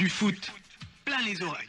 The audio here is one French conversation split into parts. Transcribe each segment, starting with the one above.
du foot plein les oreilles.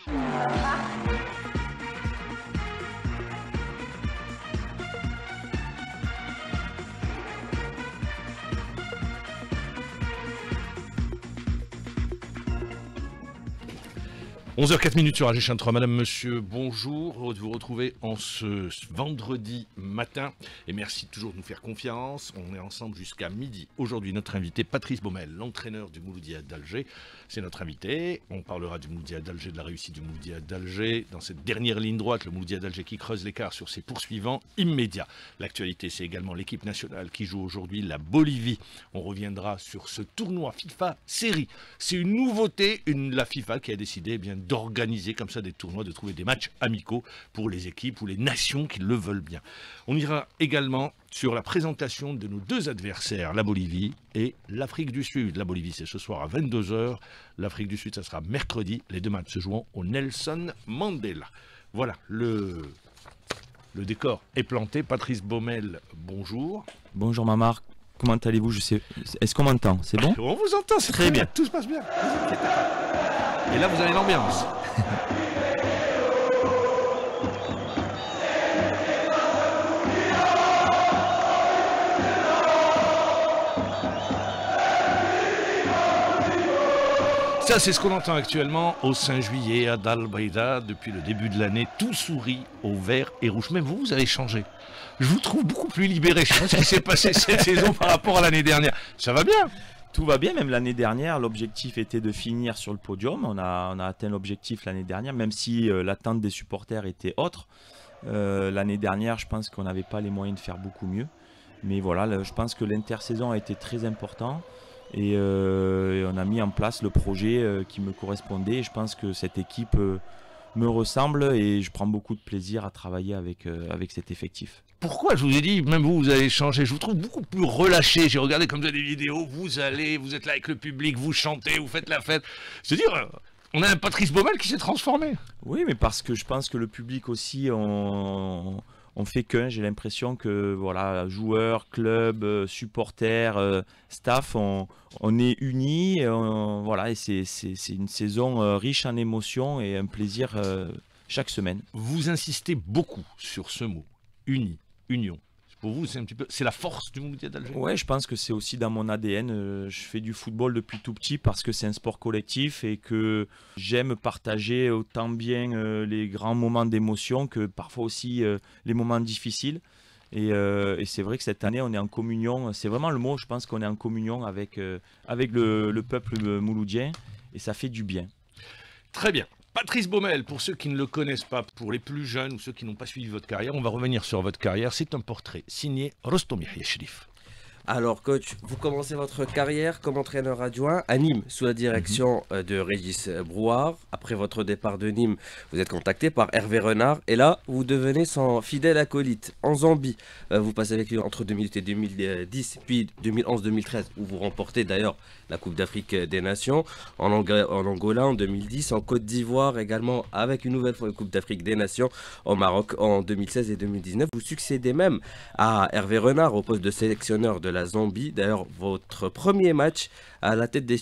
11h04 minutes sur AG Madame, Monsieur, bonjour. Heureux de vous retrouver en ce vendredi matin. Et merci toujours de nous faire confiance. On est ensemble jusqu'à midi. Aujourd'hui, notre invité, Patrice Baumel, l'entraîneur du Mouloudia d'Alger. C'est notre invité. On parlera du Mouloudia d'Alger, de la réussite du Mouloudia d'Alger. Dans cette dernière ligne droite, le Mouloudia d'Alger qui creuse l'écart sur ses poursuivants immédiats. L'actualité, c'est également l'équipe nationale qui joue aujourd'hui la Bolivie. On reviendra sur ce tournoi FIFA série. C'est une nouveauté, une, la FIFA qui a décidé eh bien, de d'organiser comme ça des tournois, de trouver des matchs amicaux pour les équipes ou les nations qui le veulent bien. On ira également sur la présentation de nos deux adversaires, la Bolivie et l'Afrique du Sud. La Bolivie, c'est ce soir à 22h. L'Afrique du Sud, ça sera mercredi. Les deux matchs se jouant au Nelson Mandela. Voilà, le, le décor est planté. Patrice Baumel, bonjour. Bonjour, ma marque. Comment allez-vous Je sais. Est-ce qu'on m'entend C'est bon On vous entend, c'est très bien. bien. Tout se passe bien. Et là, vous avez l'ambiance. Ça, c'est ce qu'on entend actuellement au 5 juillet à Dalbrida. Depuis le début de l'année, tout sourit au vert et rouge. Même vous, vous avez changé. Je vous trouve beaucoup plus libéré. Je sais ce qui s'est passé cette saison par rapport à l'année dernière. Ça va bien tout va bien, même l'année dernière, l'objectif était de finir sur le podium. On a, atteint l'objectif l'année dernière, même si euh, l'attente des supporters était autre. Euh, l'année dernière, je pense qu'on n'avait pas les moyens de faire beaucoup mieux. Mais voilà, je pense que l'intersaison a été très important Et, euh, on a mis en place le projet qui me correspondait. je pense que cette équipe me ressemble et je prends beaucoup de plaisir à travailler avec, euh, avec cet effectif. Pourquoi je vous ai dit, même vous, vous avez changé, je vous trouve beaucoup plus relâché. J'ai regardé comme ça des vidéos, vous allez, vous êtes là avec le public, vous chantez, vous faites la fête. C'est dire, euh, on a un Patrice Baumel qui s'est transformé. Oui, mais parce que je pense que le public aussi, en on fait qu'un. J'ai l'impression que voilà, joueurs, clubs, euh, supporters, euh, staff, on, est unis. voilà, et c'est une saison euh, riche en émotions et un plaisir chaque semaine. Vous insistez beaucoup sur ce mot, unis, union. Pour vous, c'est un petit peu, c'est la force du Mouloudien d'Alger. Ouais, je pense que c'est aussi dans mon ADN. Euh, je fais du football depuis tout petit parce que c'est un sport collectif et que j'aime partager autant bien euh, les grands moments d'émotion que parfois aussi euh, les moments difficiles. Et, c'est vrai que cette année, on est en communion. C'est vraiment le mot, je pense qu'on est en communion avec, avec le, le, peuple mouloudien. Et ça fait du bien. Très bien. Patrice Baumel, pour ceux qui ne le connaissent pas, pour les plus jeunes ou ceux qui n'ont pas suivi votre carrière, on va revenir sur votre carrière. C'est un portrait signé Rostom Yeshrif. Alors coach, vous commencez votre carrière comme entraîneur adjoint à Nîmes sous la direction mhm. euh, de Régis euh, Brouard. Après votre départ de Nîmes, vous êtes contacté par Hervé Renard et là, vous devenez son fidèle acolyte en Zambie. Euh, vous passez avec lui entre 2008 et 2010, puis 2011-2013 où vous remportez d'ailleurs la Coupe d'Afrique des Nations, en, en, Angola en 2010, en Côte d'Ivoire également avec une nouvelle Coupe d'Afrique des Nations, au Maroc en 2016 et 2019. Vous succédez même à Hervé Renard au poste de sélectionneur de la Zombie. D'ailleurs, votre premier match à la tête des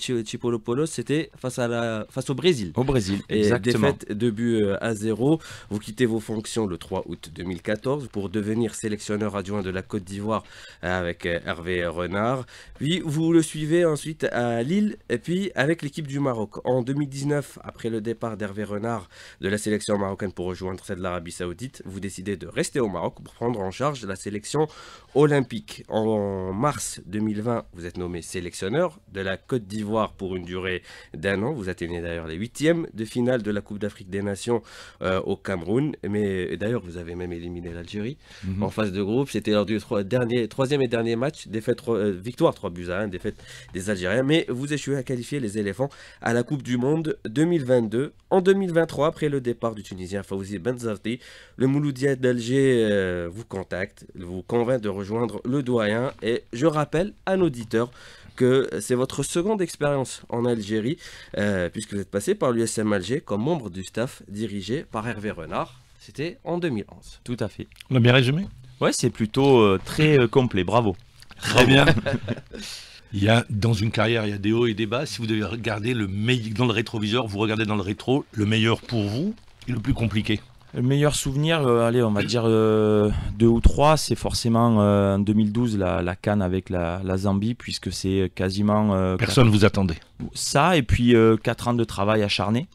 polo c'était face, à la, face au Brésil. Au Brésil, et exactement. Défaite de but euh, à zéro. Vous quittez vos fonctions le 3 août 2014 pour devenir sélectionneur adjoint de la Côte d'Ivoire avec euh, Hervé Renard. Puis vous le suivez ensuite à Lille et puis avec l'équipe du Maroc. En 2019, après le départ d'Hervé Renard de la sélection marocaine pour rejoindre celle de l'Arabie Saoudite, vous décidez de rester au Maroc pour prendre en charge la sélection olympique. En mars 2020, vous êtes nommé sélectionneur de la Côte d'Ivoire pour une durée d'un an. Vous atteignez d'ailleurs les huitièmes de finale de la Coupe d'Afrique des Nations euh, au Cameroun. Mais euh, d'ailleurs, vous avez même éliminé l'Algérie mhm. en phase de groupe. C'était lors du dernier, troisième et dernier match, défaite, euh, victoire 3 buts à 1, défaite des Algériens. Mais vous échouez à qualifier les éléphants à la Coupe du Monde 2022. En 2023, après le départ du Tunisien Fawzi Benzarti, le Mouloudia d'Alger vous contacte, vous convainc de rejoindre le doyen et je rappelle à l'auditeur que c'est votre seconde expérience en Algérie, euh, puisque vous êtes passé par l'USM Alger comme membre du staff dirigé par Hervé Renard. C'était en 2011. Tout à fait. On a bien résumé Ouais, c'est plutôt euh, très euh, complet. Bravo. Très bien. Il y a, dans une carrière, il y a des hauts et des bas. Si vous devez regarder le meilleur dans le rétroviseur, vous regardez dans le rétro le meilleur pour vous et le plus compliqué. Le meilleur souvenir, euh, allez, on va dire euh, deux ou trois, c'est forcément euh, en 2012 la, la Cannes avec la, la Zambie, puisque c'est quasiment. Personne ne vous attendait. Ça, et puis quatre ans de travail acharné.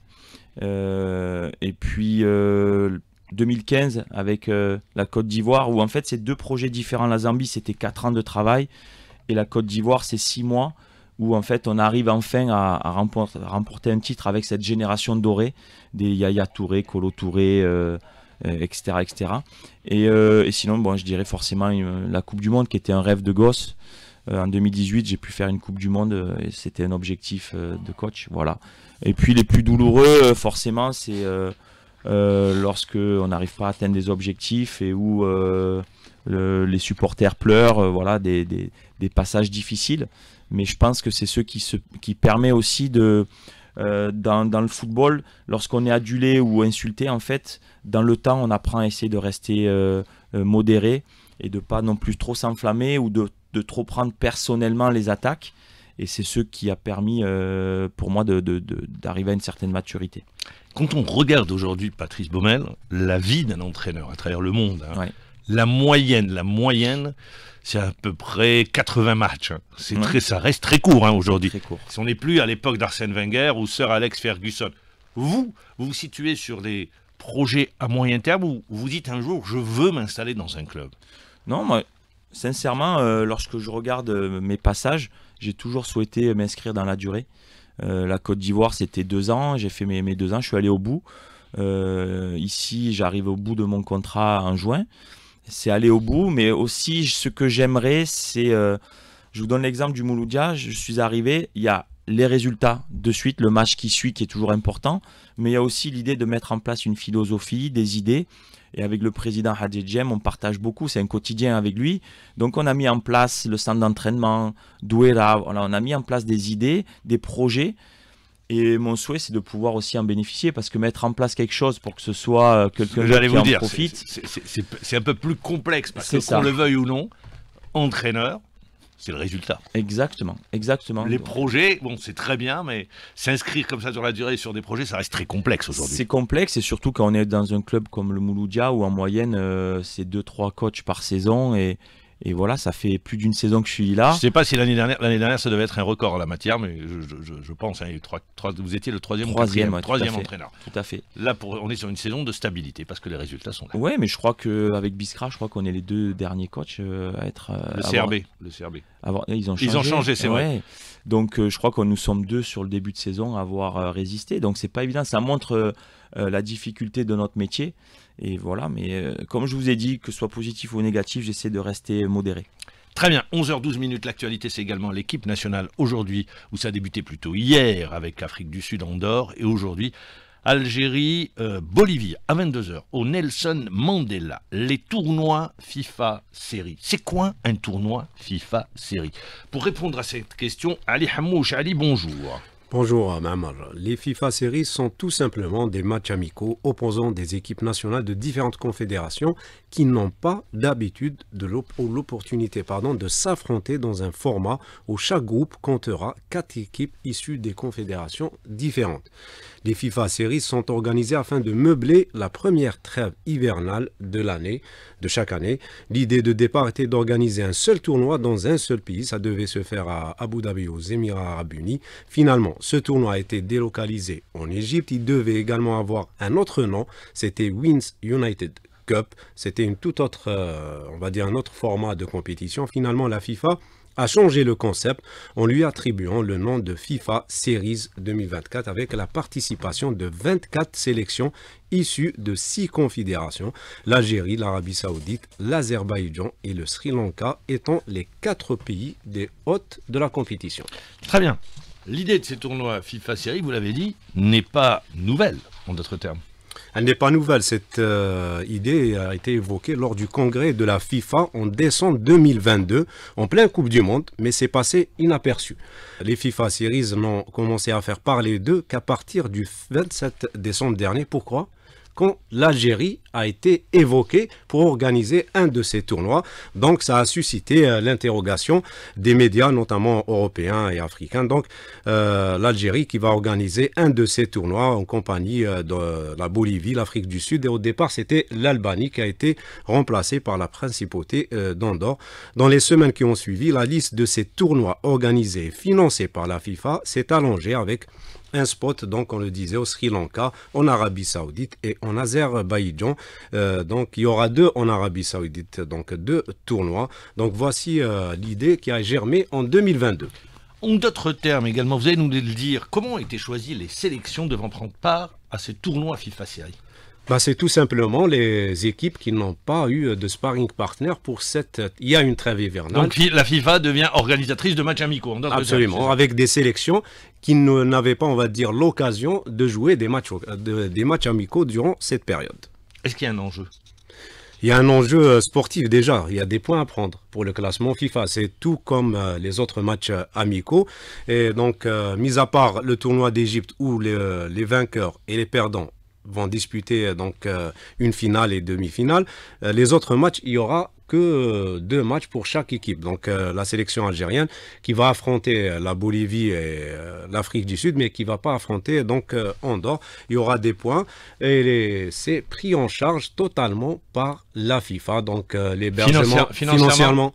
et puis 2015 avec la Côte d'Ivoire, où en fait, c'est deux projets différents. La Zambie, c'était quatre ans de travail, et la Côte d'Ivoire, c'est six mois où en fait on arrive enfin à, remporter, un titre avec cette génération dorée des Yaya Touré, Colo Touré, euh, euh, etc. Euh, et, sinon, bon, je dirais forcément la Coupe du Monde qui était un rêve de gosse. en 2018, j'ai pu faire une Coupe du Monde et c'était un objectif de coach. Voilà. Et puis les plus douloureux, forcément, c'est lorsque on n'arrive pas à atteindre des objectifs et où les supporters pleurent, voilà, des passages difficiles mais je pense que c'est ce qui, se, qui permet aussi de, euh, dans, le football, lorsqu'on est adulé ou insulté, en fait, dans le temps, on apprend à essayer de rester euh, euh, modéré et de pas non plus trop s'enflammer ou de, trop prendre personnellement les attaques. Et c'est ce qui a permis pour moi d'arriver à une certaine maturité. Quand on regarde aujourd'hui Patrice Baumel, la vie d'un entraîneur à travers le monde, hein, la moyenne, la moyenne, c'est à peu près 80 matchs. Hein. C'est ça reste très court hein, aujourd'hui. Si on n'est plus à l'époque d'Arsène Wenger ou Sir Alex Ferguson. Vous, vous vous situez sur des projets à moyen terme ou vous dites un jour, je veux m'installer dans un club Non, moi, sincèrement, euh, lorsque je regarde euh, mes passages, j'ai toujours souhaité m'inscrire dans la durée. Euh, la Côte d'Ivoire, c'était deux ans. J'ai fait mes, deux ans. Je suis allé au bout. ici, j'arrive au bout de mon contrat en juin c'est aller au bout, mais aussi ce que j'aimerais, c'est, euh, je vous donne l'exemple du Mouloudia, je suis arrivé, il y a les résultats de suite, le match qui suit qui est toujours important, mais il y a aussi l'idée de mettre en place une philosophie, des idées, et avec le président Hadidjem, on partage beaucoup, c'est un quotidien avec lui. Donc on a mis en place le centre d'entraînement, Douera, on a mis en place des idées, des projets et mon souhait, c'est de pouvoir aussi en bénéficier parce que mettre en place quelque chose pour que ce soit euh, quelqu'un qui en profite. C'est un peu plus complexe parce que, qu'on le veuille ou non, entraîneur, c'est le résultat. Exactement, exactement. Les projets, bon, c'est très bien, mais s'inscrire comme ça sur la durée sur des projets, ça reste très complexe aujourd'hui. C'est complexe et surtout quand on est dans un club comme le Mouloudia où en moyenne, euh, c'est 2-3 coachs par saison et, et voilà, ça fait plus d'une saison que je suis là. Je ne sais pas si l'année dernière, l'année dernière, ça devait être un record à la matière, mais je, pense. Hein, vous étiez le troisième, troisième, troisième entraîneur. Tout à fait. Là, pour, on est sur une saison de stabilité parce que les résultats sont là. Oui, mais je crois qu'avec Biscra, je crois qu'on est les deux derniers coachs euh, à être. Euh, le CRB, ils ont changé. Ils ont changé, c'est vrai. Donc, euh, je crois qu'on nous sommes deux sur le début de saison à avoir résisté. Donc, c'est pas évident. Ça montre la difficulté de notre métier. Et voilà, mais euh, comme je vous ai dit, que ce soit positif ou négatif, j'essaie de rester modéré. Très bien, 11h12 minutes, l'actualité c'est également l'équipe nationale aujourd'hui, où ça a débuté plutôt hier avec l'Afrique du Sud Andorre, et aujourd'hui Algérie, euh, Bolivie, à 22h, au Nelson Mandela, les tournois FIFA série. C'est quoi un tournoi FIFA série Pour répondre à cette question, Ali Hamouch, Ali, bonjour. Bonjour Mamar. Les FIFA Series sont tout simplement des matchs amicaux opposant des équipes nationales de différentes confédérations qui n'ont pas d'habitude l'opportunité de s'affronter dans un format où chaque groupe comptera quatre équipes issues des confédérations différentes. Les FIFA Series sont organisées afin de meubler la première trêve hivernale de l'année, de chaque année. L'idée de départ était d'organiser un seul tournoi dans un seul pays. Ça devait se faire à Abu Dhabi, aux Émirats Arabes Unis. Finalement, ce tournoi a été délocalisé en Égypte, il devait également avoir un autre nom, c'était Wins United Cup. C'était une toute autre, euh, on va dire un autre format de compétition. Finalement, la FIFA a changé le concept en lui attribuant le nom de FIFA Series 2024 avec la participation de 24 sélections issues de 6 confédérations, l'Algérie, l'Arabie Saoudite, l'Azerbaïdjan et le Sri Lanka étant les 4 pays des hôtes de la compétition. Très bien l'idée de ces tournois FIFA Series, vous l'avez dit, n'est pas nouvelle, en d'autres termes. Elle n'est pas nouvelle. Cette euh, idée a été évoquée lors du congrès de la FIFA en décembre 2022, en pleine Coupe du Monde, mais c'est passé inaperçu. Les FIFA Series n'ont commencé à faire parler d'eux qu'à partir du 27 décembre dernier. Pourquoi quand l'Algérie a été évoquée pour organiser un de ces tournois. Donc ça a suscité euh, l'interrogation des médias, notamment européens et africains. Donc euh, l'Algérie qui va organiser un de ces tournois en compagnie euh, de la Bolivie, l'Afrique du Sud. Et au départ, c'était l'Albanie qui a été remplacée par la principauté d'Andorre. Dans les semaines qui ont suivi, la liste de ces tournois organisés et financés par la FIFA s'est allongée avec un spot, donc, on le disait, au Sri Lanka, en Arabie Saoudite et en Azerbaïdjan. Euh, donc, il y aura deux en Arabie Saoudite, donc deux tournois. Donc, voici euh, l'idée qui a germé en 2022. En d'autres termes également, vous allez nous le dire, comment ont été choisies les sélections devant prendre part à ce tournoi FIFA Série bah, c'est tout simplement les équipes qui n'ont pas eu de sparring partner pour cette... Il y a une trêve hivernale. Donc la FIFA devient organisatrice de matchs amicaux. Absolument, avec des sélections qui n'avaient pas, on va dire, l'occasion de jouer des matchs, des matchs amicaux durant cette période. Est-ce qu'il y a un enjeu il y a un enjeu euh, sportif déjà, il y a des points à prendre pour le classement FIFA. C'est tout comme euh, les autres matchs euh, amicaux. Et donc, mis à part le tournoi d'Égypte où les, les vainqueurs et les perdants vont disputer euh, donc euh, une finale et demi-finale. Euh, les autres matchs, il y aura que deux matchs pour chaque équipe. Donc la sélection algérienne qui va affronter la Bolivie et l'Afrique du Sud, mais qui va pas affronter donc Andorre. Il y aura des points et c'est pris en charge totalement par la FIFA. Donc l'hébergement financièrement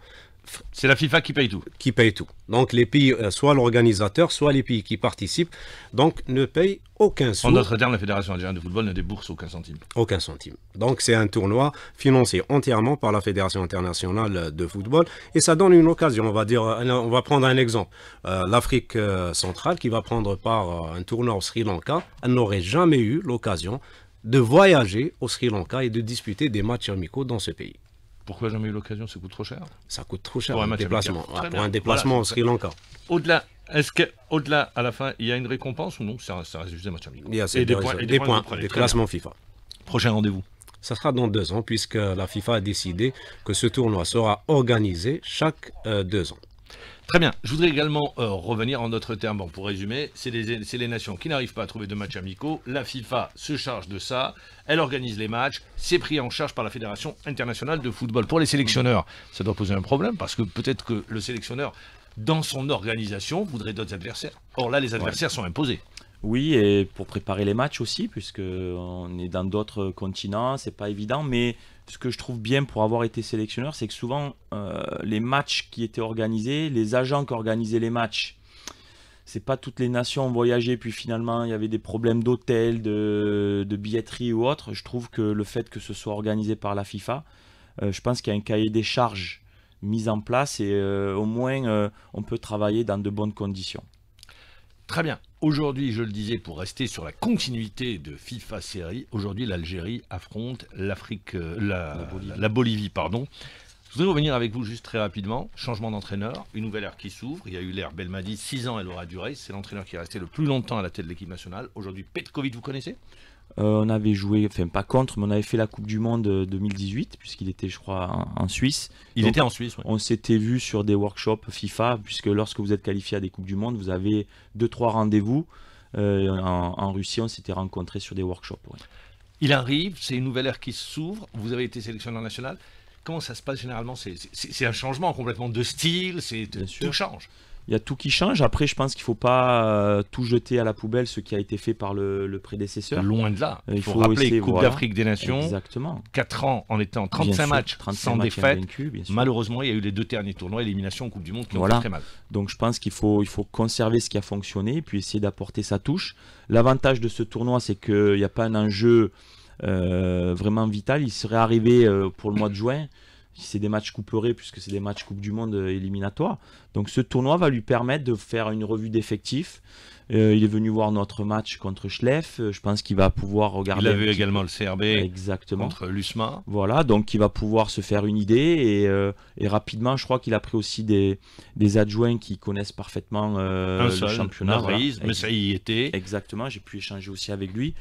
c'est la FIFA qui paye tout. Qui paye tout. Donc les pays, euh, soit l'organisateur, soit les pays qui participent, donc ne payent aucun sou. En d'autres termes, la Fédération algérienne de football ne débourse aucun centime. Aucun centime. Donc c'est un tournoi financé entièrement par la Fédération internationale de football et ça donne une occasion. On va dire, on va prendre un exemple. Euh, L'Afrique euh, centrale qui va prendre part à un tournoi au Sri Lanka, elle n'aurait jamais eu l'occasion de voyager au Sri Lanka et de disputer des matchs amicaux dans ce pays. Pourquoi jamais eu l'occasion Ça coûte trop cher Ça coûte trop cher pour un, déplacement. un déplacement au Sri Lanka. Au-delà, est-ce qu'au-delà, à la fin, il y a une récompense ou non Ça reste juste un match Il des, points, des, points, des classements FIFA. Prochain rendez-vous ça sera dans deux ans, puisque la FIFA a décidé que ce tournoi sera organisé chaque euh, deux ans. Très bien. Je voudrais également euh, revenir en d'autres termes. Bon, pour résumer, c'est les, nations qui n'arrivent pas à trouver de matchs amicaux. La FIFA se charge de ça. Elle organise les matchs. C'est pris en charge par la Fédération internationale de football. Pour les sélectionneurs, ça doit poser un problème parce que peut-être que le sélectionneur, dans son organisation, voudrait d'autres adversaires. Or là, les adversaires sont imposés. Oui, et pour préparer les matchs aussi, puisque on est dans d'autres continents, c'est pas évident. Mais ce que je trouve bien pour avoir été sélectionneur, c'est que souvent euh, les matchs qui étaient organisés, les agents qui organisaient les matchs, c'est pas toutes les nations ont voyagé, puis finalement il y avait des problèmes d'hôtel, de, billetterie ou autre. Je trouve que le fait que ce soit organisé par la FIFA, euh, je pense qu'il y a un cahier des charges mis en place et euh, au moins on peut travailler dans de bonnes conditions. Très bien. Aujourd'hui, je le disais, pour rester sur la continuité de FIFA série, aujourd'hui l'Algérie affronte l'Afrique, euh, la, Bolivie. pardon. Je voudrais revenir avec vous juste très rapidement. Changement d'entraîneur, une nouvelle ère qui s'ouvre. Il y a eu l'ère Belmadi, Six ans elle aura duré. C'est l'entraîneur qui est resté le plus longtemps à la tête de l'équipe nationale. Aujourd'hui, Petkovic, vous connaissez euh, on avait joué, enfin pas contre, mais on avait fait la Coupe du Monde 2018, euh, puisqu'il était, je crois, en, Suisse. Il était en Suisse, oui. On s'était vu sur des workshops FIFA, puisque lorsque vous êtes qualifié à des Coupes du Monde, vous avez deux, trois rendez-vous. Euh, en, Russie, on s'était rencontrés sur des workshops. Il arrive, c'est une nouvelle ère qui s'ouvre, vous avez été sélectionneur national. Comment ça se passe généralement C'est un changement complètement de style, C'est tout change il y a tout qui change. Après, je pense qu'il ne faut pas euh, tout jeter à la poubelle, ce qui a été fait par le, prédécesseur. Loin de là. Euh, il faut, rappeler Coupe d'Afrique des Nations. Exactement. 4 ans en étant 35 matchs sans défaite. Malheureusement, il y a eu les deux derniers tournois, élimination Coupe du Monde, qui ont fait très mal. Donc je pense qu'il faut, conserver ce qui a fonctionné, et puis essayer d'apporter sa touche. L'avantage de ce tournoi, c'est qu'il n'y a pas un enjeu euh, vraiment vital. Il serait arrivé pour le mois de juin c'est des matchs couperés puisque c'est des matchs Coupe du Monde euh, éliminatoires. Donc ce tournoi va lui permettre de faire une revue d'effectifs. Euh, il est venu voir notre match contre Schleff. Euh, je pense qu'il va pouvoir regarder. Il a vu également le CRB Exactement. contre l'USMA. Voilà, donc il va pouvoir se faire une idée. Et, rapidement, je crois qu'il a pris aussi des, adjoints qui connaissent parfaitement le championnat. mais ça y était. Exactement, j'ai pu échanger aussi avec lui.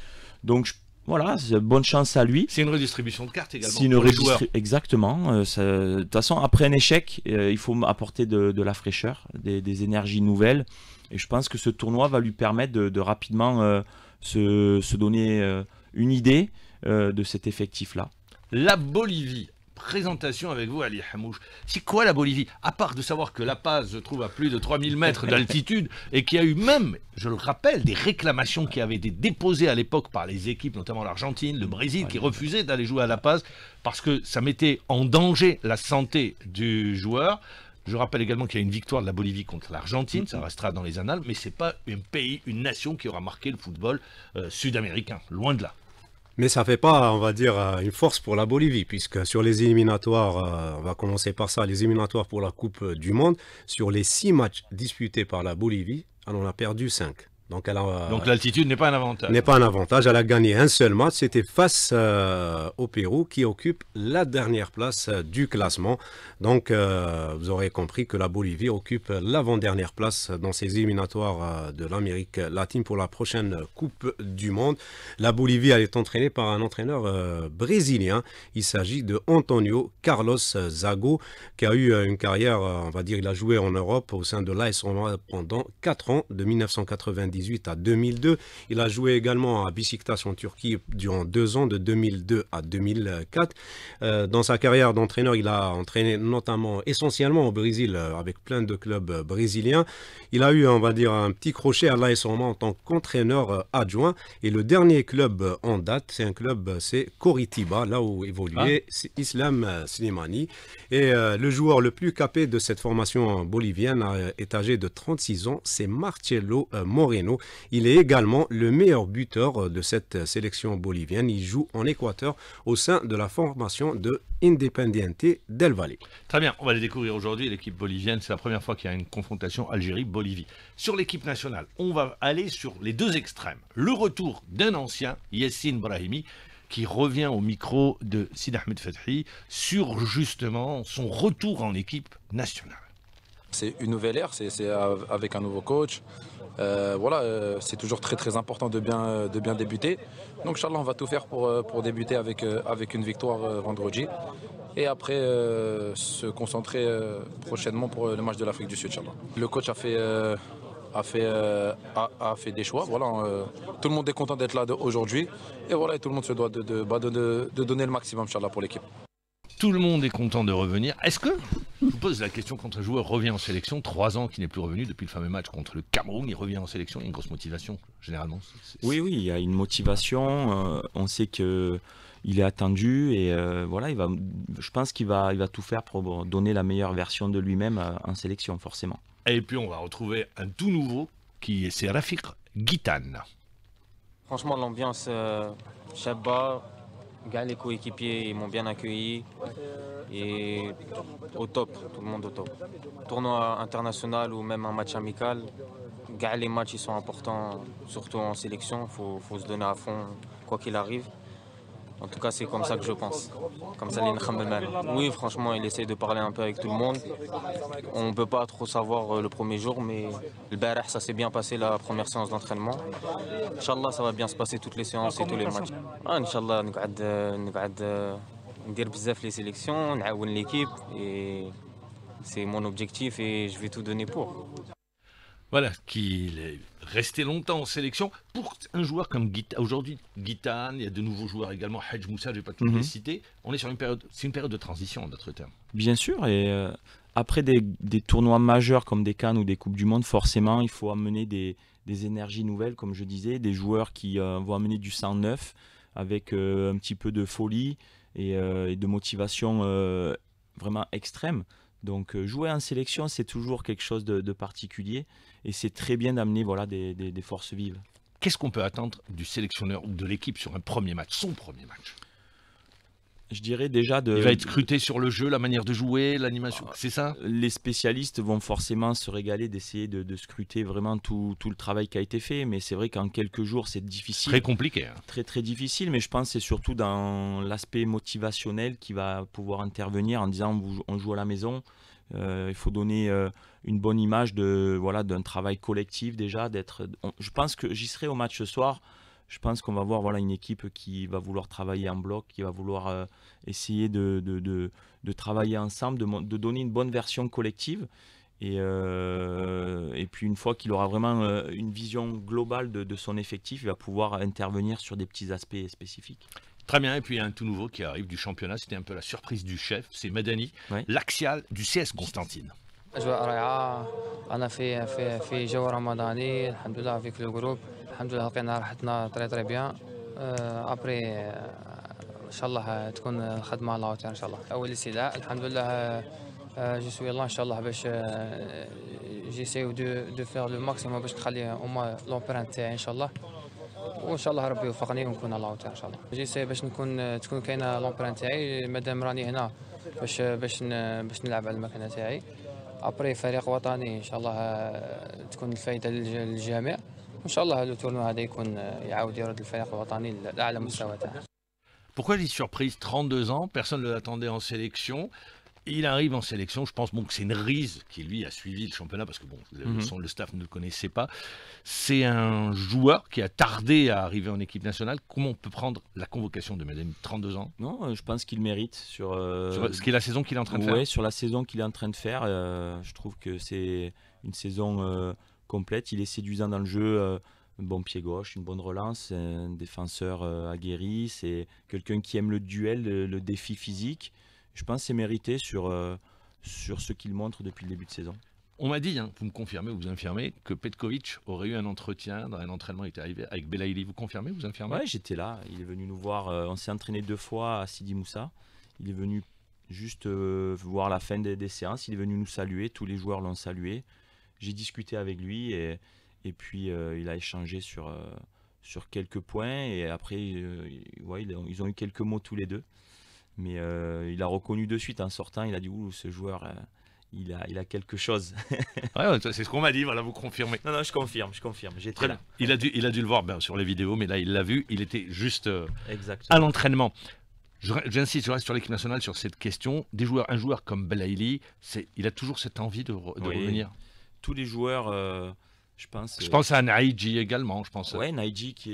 Donc je voilà, bonne chance à lui. C'est une redistribution de cartes également. Exactement. Euh, de toute façon, après un échec, euh, il faut apporter de, la fraîcheur, des, énergies nouvelles. Et je pense que ce tournoi va lui permettre de, rapidement euh, se, donner une idée de cet effectif-là. La Bolivie présentation avec vous, Ali Hamouche. C'est quoi la Bolivie À part de savoir que La Paz se trouve à plus de 3000 mètres d'altitude et qu'il y a eu même, je le rappelle, des réclamations qui avaient été déposées à l'époque par les équipes, notamment l'Argentine, le Brésil, ah qui refusaient d'aller jouer à La Paz parce que ça mettait en danger la santé du joueur. Je rappelle également qu'il y a une victoire de la Bolivie contre l'Argentine, mm-hmm. ça restera dans les annales, mais ce n'est pas un pays, une nation qui aura marqué le football euh, sud-américain, loin de là. Mais ça ne fait pas, on va dire, euh, une force pour la Bolivie, puisque sur les éliminatoires, euh, on va commencer par ça, les éliminatoires pour la Coupe euh, du Monde, sur les six matchs disputés par la Bolivie, on en a perdu cinq. Euh, Donc, l'altitude n'est pas un avantage. N'est pas un avantage. Elle a gagné un seul match. C'était face euh, au Pérou qui occupe la dernière place euh, du classement. Donc, vous aurez compris que la Bolivie occupe l'avant-dernière place dans ses éliminatoires de l'Amérique latine pour la prochaine Coupe du Monde. La Bolivie, est entraînée par un entraîneur brésilien. Il s'agit de Antonio Carlos Zago qui a eu une carrière, on va dire, il a joué en Europe au sein de l'AS pendant 4 ans, de 1990 à 2002. Il a joué également à Besiktas en Turquie durant deux ans, de 2002 à 2004. Euh, dans sa carrière d'entraîneur, il a entraîné notamment, essentiellement au Brésil, euh, avec plein de clubs euh, brésiliens. Il a eu, on va dire, un petit crochet à l'AS en tant qu'entraîneur adjoint. Et le dernier club en date, c'est un club, c'est Coritiba, là où évoluait ah. Islam Slimani. Et le joueur le plus capé de cette formation bolivienne, est âgé de 36 ans, c'est Marcello Moreno. Il est également le meilleur buteur euh, de cette euh, sélection bolivienne. Il joue en Équateur au sein de la formation de Independiente del Valle. Très bien, on va les découvrir aujourd'hui. L'équipe bolivienne, c'est la première fois qu'il y a une confrontation Algérie-Bolivie. Sur l'équipe nationale, on va aller sur les deux extrêmes. Le retour d'un ancien, Yassine Brahimi, qui revient au micro de Sid Ahmed Fethi sur justement son retour en équipe nationale. C'est une nouvelle ère, c'est avec un nouveau coach, euh, voilà, euh, c'est toujours très très important de bien, euh, de bien débuter. Donc Inch'Allah, on va tout faire pour, pour débuter avec, avec une victoire vendredi. Et après, se concentrer prochainement pour le match de l'Afrique du Sud, Le coach a fait... a fait, a, fait des choix. Voilà, tout le monde est content d'être là aujourd'hui. Et voilà, et tout le monde se doit de, de, bah, donner le maximum, pour l'équipe. Tout le monde est content de revenir. Est-ce que, je vous pose la question, quand un joueur revient en sélection, trois ans qu'il n'est plus revenu depuis le fameux match contre le Cameroun, il revient en sélection, il y a une grosse motivation, généralement Oui, oui, il y a une motivation. Euh, on sait que il est attendu et euh, voilà, il va, je pense qu'il va, il va tout faire pour donner la meilleure version de lui-même euh, en sélection, forcément. Et puis on va retrouver un tout nouveau qui est, c'est Guitane. Franchement, l'ambiance, euh, Gars, les coéquipiers, ils m'ont bien accueilli. Et au top, tout le monde au top. Tournoi international ou même un match amical, gars, les matchs ils sont importants, surtout en sélection. Il faut se donner à fond quoi qu'il arrive. En tout cas, c'est comme ça que je pense. Comme ça, Oui, franchement, il essaie de parler un peu avec tout le monde. On ne peut pas trop savoir euh, le premier jour, mais le Barah, ça s'est bien passé la première séance d'entraînement. Inch'Allah, ça va bien se passer toutes les séances et tous les matchs. Ah, Inch'Allah, on euh, euh, dire les sélections, on l'équipe et c'est mon objectif et je vais tout donner pour. Voilà, qu'il est resté longtemps en sélection pour un joueur comme Guita. Aujourd'hui, Guitane, il y a de nouveaux joueurs également, Hedge Moussa, je ne vais pas tous les mhm. citer. On est sur une période, c'est une période de transition en d'autres termes. Bien sûr, et euh, après des, tournois majeurs comme des Cannes ou des Coupes du Monde, forcément, il faut amener des, énergies nouvelles, comme je disais, des joueurs qui euh, vont amener du sang neuf avec euh, un petit peu de folie et, de motivation vraiment extrême. Donc jouer en sélection, c'est toujours quelque chose de particulier et c'est très bien d'amener voilà, des, forces vives. Qu'est-ce qu'on peut attendre du sélectionneur ou de l'équipe sur un premier match, son premier match je dirais déjà de. Il va être scruté sur le jeu, la manière de jouer, l'animation, ah, c'est ça Les spécialistes vont forcément se régaler d'essayer de, scruter vraiment tout, tout, le travail qui a été fait, mais c'est vrai qu'en quelques jours, c'est difficile. Très compliqué. Hein. Très, très difficile, mais je pense que c'est surtout dans l'aspect motivationnel qui va pouvoir intervenir en disant on joue à la maison, euh, il faut donner euh, une bonne image de voilà d'un travail collectif déjà. D'être, je pense que j'y serai au match ce soir. Je pense qu'on va voir voilà une équipe qui va vouloir travailler en bloc, qui va vouloir euh, essayer de, travailler ensemble, de, donner une bonne version collective. Et, puis une fois qu'il aura vraiment une vision globale de, son effectif, il va pouvoir intervenir sur des petits aspects spécifiques. Très bien, et puis il y a un tout nouveau qui arrive du championnat, c'était un peu la surprise du chef, c'est Madani, l'axial du CS Constantine. Je joue à Raya, on a fait jouer au Ramadani, Alhamdulillah, avec le groupe. Alhamdulillah, le canard est très très bien. Euh, après, euh, Inch'Allah, tu es euh, ah là, Inch'Allah. Je suis là, Inch'Allah, j'essaie de faire le maximum, pour que je vais l'emprunter, Inch'Allah. وان شاء الله ربي يوفقني ونكون الله تعالى ان شاء الله جيت باش نكون تكون كاينه لومبران تاعي مادام راني هنا باش باش باش نلعب على المكانه تاعي ابري فريق وطني ان شاء الله آه، تكون الفائده للجميع وان شاء الله هذا التورنو هذا يكون آه، يعاود يرد الفريق الوطني لاعلى مستوى تاعه Pourquoi les surprises 32 ans, personne ne l'attendait en sélection. il arrive en sélection. Je pense bon, que c'est une rise qui, lui, a suivi le championnat parce que bon, mhm. le staff ne le connaissait pas. C'est un joueur qui a tardé à arriver en équipe nationale. Comment on peut prendre la convocation de Madame 32 ans Non, euh, je pense qu'il mérite. Sur, euh, ce la saison qu'il est en train de faire sur la saison qu'il est en train de faire. Euh, je trouve que c'est une saison complète. Il est séduisant dans le jeu. bon pied gauche, une bonne relance, un défenseur aguerri, c'est quelqu'un qui aime le duel, le défi physique je pense, c'est mérité sur, euh, sur ce qu'il montre depuis le début de saison. On m'a dit, hein, vous me confirmez ou vous infirmez, que Petkovic aurait eu un entretien dans un entraînement, il était arrivé avec Belaïli. Vous confirmez ou vous infirmez Oui, j'étais là. Il est venu nous voir. Euh, on s'est entraîné deux fois à Sidi Moussa. Il est venu juste euh, voir la fin des, séances. Il est venu nous saluer. Tous les joueurs l'ont salué. J'ai discuté avec lui et, et puis il a échangé sur, sur quelques points. Et après, ils ont eu quelques mots tous les deux. Mais euh, il a reconnu de suite, en hein. sortant, il a dit Ouh, ce joueur, euh, il, a, il a quelque chose. c'est ce qu'on m'a dit, voilà, vous confirmez. Non, non, je confirme, je confirme. J'étais Il a, dû, il a dû le voir ben, sur les vidéos, mais là, il l'a vu, il était juste euh, à l'entraînement. J'insiste, je reste sur l'équipe nationale sur cette question. Des joueurs, un joueur comme Belaïli, il a toujours cette envie de, revenir. Tous les joueurs je pense, je pense à Naiji également. Je pense. Ouais, qui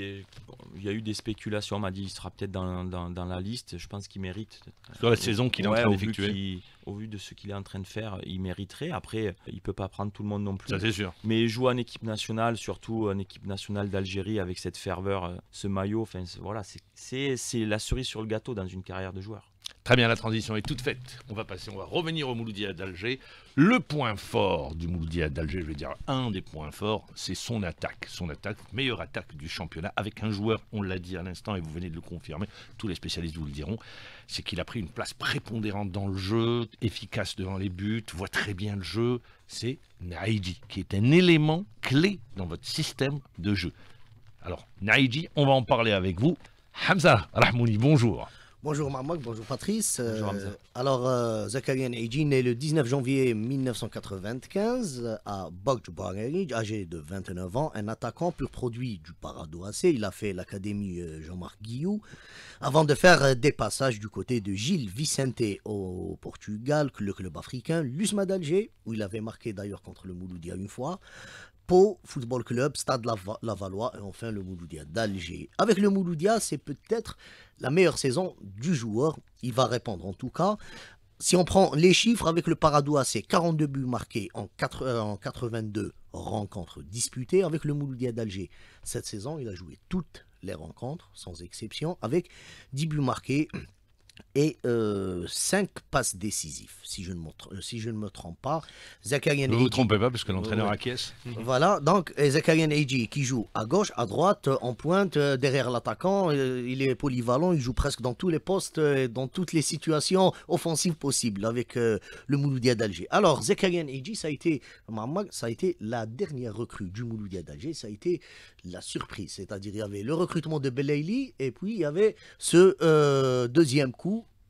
Il y a eu des spéculations. On m'a dit qu'il sera peut-être dans, la liste. Je pense qu'il mérite. Euh, sur la saison qu'il est en train d'effectuer. Au vu de ce qu'il est en train de faire, il mériterait. Après, il ne peut pas prendre tout le monde non plus. c'est sûr. Mais jouer en équipe nationale, surtout en équipe nationale d'Algérie avec cette ferveur, euh, ce maillot, enfin voilà, c'est la cerise sur le gâteau dans une carrière de joueur. Très bien, la transition est toute faite. On va passer, on va revenir au Mouloudia d'Alger. Le point fort du Mouloudia d'Alger, je veux dire un des points forts, c'est son attaque. Son attaque, meilleure attaque du championnat, avec un joueur, on l'a dit à l'instant et vous venez de le confirmer, tous les spécialistes vous le diront, c'est qu'il a pris une place prépondérante dans le jeu, efficace devant les buts, voit très bien le jeu. C'est Naïdi, qui est un élément clé dans votre système de jeu. Alors, Naïdi, on va en parler avec vous. Hamza Rahmouni, bonjour. Bonjour Marmoc, bonjour Patrice. Bonjour euh, alors, euh, Zakarian Eiji, né le 19 janvier 1995 à Bagdj âgé de 29 ans, un attaquant pur produit du Parado AC. Il a fait l'académie euh, Jean-Marc Guillou avant de faire des passages du côté de Gilles Vicente au Portugal, le club africain, l'USMA d'Alger, où il avait marqué d'ailleurs contre le Mouloudia une fois, Pau Football Club, Stade Lavallois et enfin le Mouloudia d'Alger. Avec le Mouloudia, c'est peut-être la meilleure saison du joueur. Il va répondre en tout cas. Si on prend les chiffres avec le Paradois, c'est 42 buts marqués en, euh, en 82 rencontres disputées. Avec le Mouloudia d'Alger, cette saison, il a joué toutes les rencontres, sans exception, avec 10 buts marqués, et 5 euh, passes décisives, si je ne me, si je ne me trompe pas. Zakarian ne vous, trompez pas, parce que l'entraîneur acquiesce. Mmh. Voilà, donc euh, Zakarian Eiji qui joue à gauche, à droite, euh, en pointe, derrière l'attaquant. Il est polyvalent, il joue presque dans tous les postes, dans toutes les situations offensives possibles avec le Mouloudia d'Alger. Alors, Zakarian Eiji, ça a été, ça a été la dernière recrue du Mouloudia d'Alger, ça a été la surprise. C'est-à-dire, il y avait le recrutement de Belayli et puis il y avait ce deuxième coup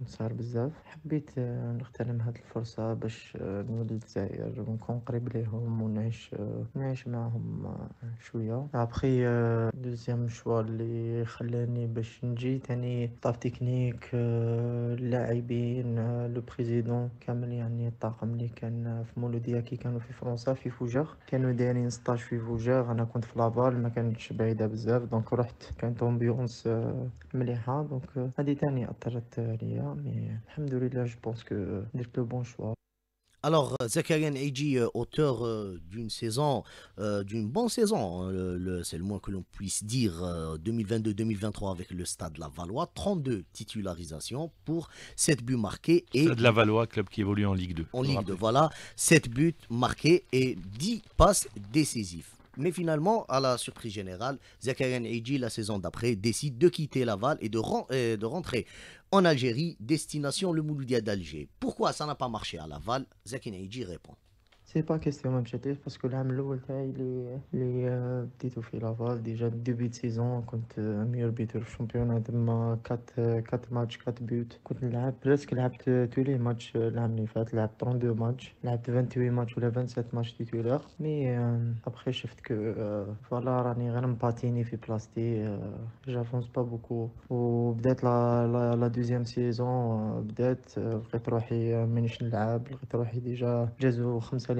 كنت سهر بزاف حبيت آه، نغتنم هاد الفرصة باش آه، نولي الجزائر ونكون قريب ليهم ونعيش آه، نعيش معهم شوية ابخي دوزيام مشوار اللي خلاني باش نجي تاني طاف تكنيك اللاعبين لو بريزيدون كامل يعني الطاقم اللي كان في مولوديا كي كانوا في فرنسا في فوجاغ كانوا دايرين ستاج في فوجاغ انا كنت في لابال ما كانتش بعيده بزاف دونك رحت كانت امبيونس مليحه دونك هادي تاني اثرت عليا mais alhamdoulilah, je pense que c'est le bon choix. Alors, euh, Zakarian Eiji, euh, auteur euh, d'une saison, d'une bonne saison, hein, c'est le moins que l'on puisse dire, 2022-2023 avec le Stade La Valois 32 titularisations pour 7 buts marqués. Et Stade valois club qui évolue en Ligue 2. En Ligue 2, voilà, 7 buts marqués et 10 passes décisives. Mais finalement, à la surprise générale, Zakarian Eiji, la saison d'après, décide de quitter Laval et de, euh, de rentrer en Algérie, destination le Mouloudia d'Alger. Pourquoi ça n'a pas marché à Laval Zakarian Eiji répond c'est pas question d'objectif parce que là, le il il est petit euh, au Déjà, début de saison, contre le euh, meilleur buteur championnat, il a 4, 4 matchs, 4 buts. Contre là, presque euh, tous les matchs, là, il a eu 32 matchs, joué 28 matchs ou 27 matchs titulaires. Mais après, je fais que voilà, on est vraiment pas tenu, fait plasté. J'avance pas beaucoup. Ou peut la, la, deuxième saison, peut-être, je vais trouver un ménage de j'ai je déjà Jésus 5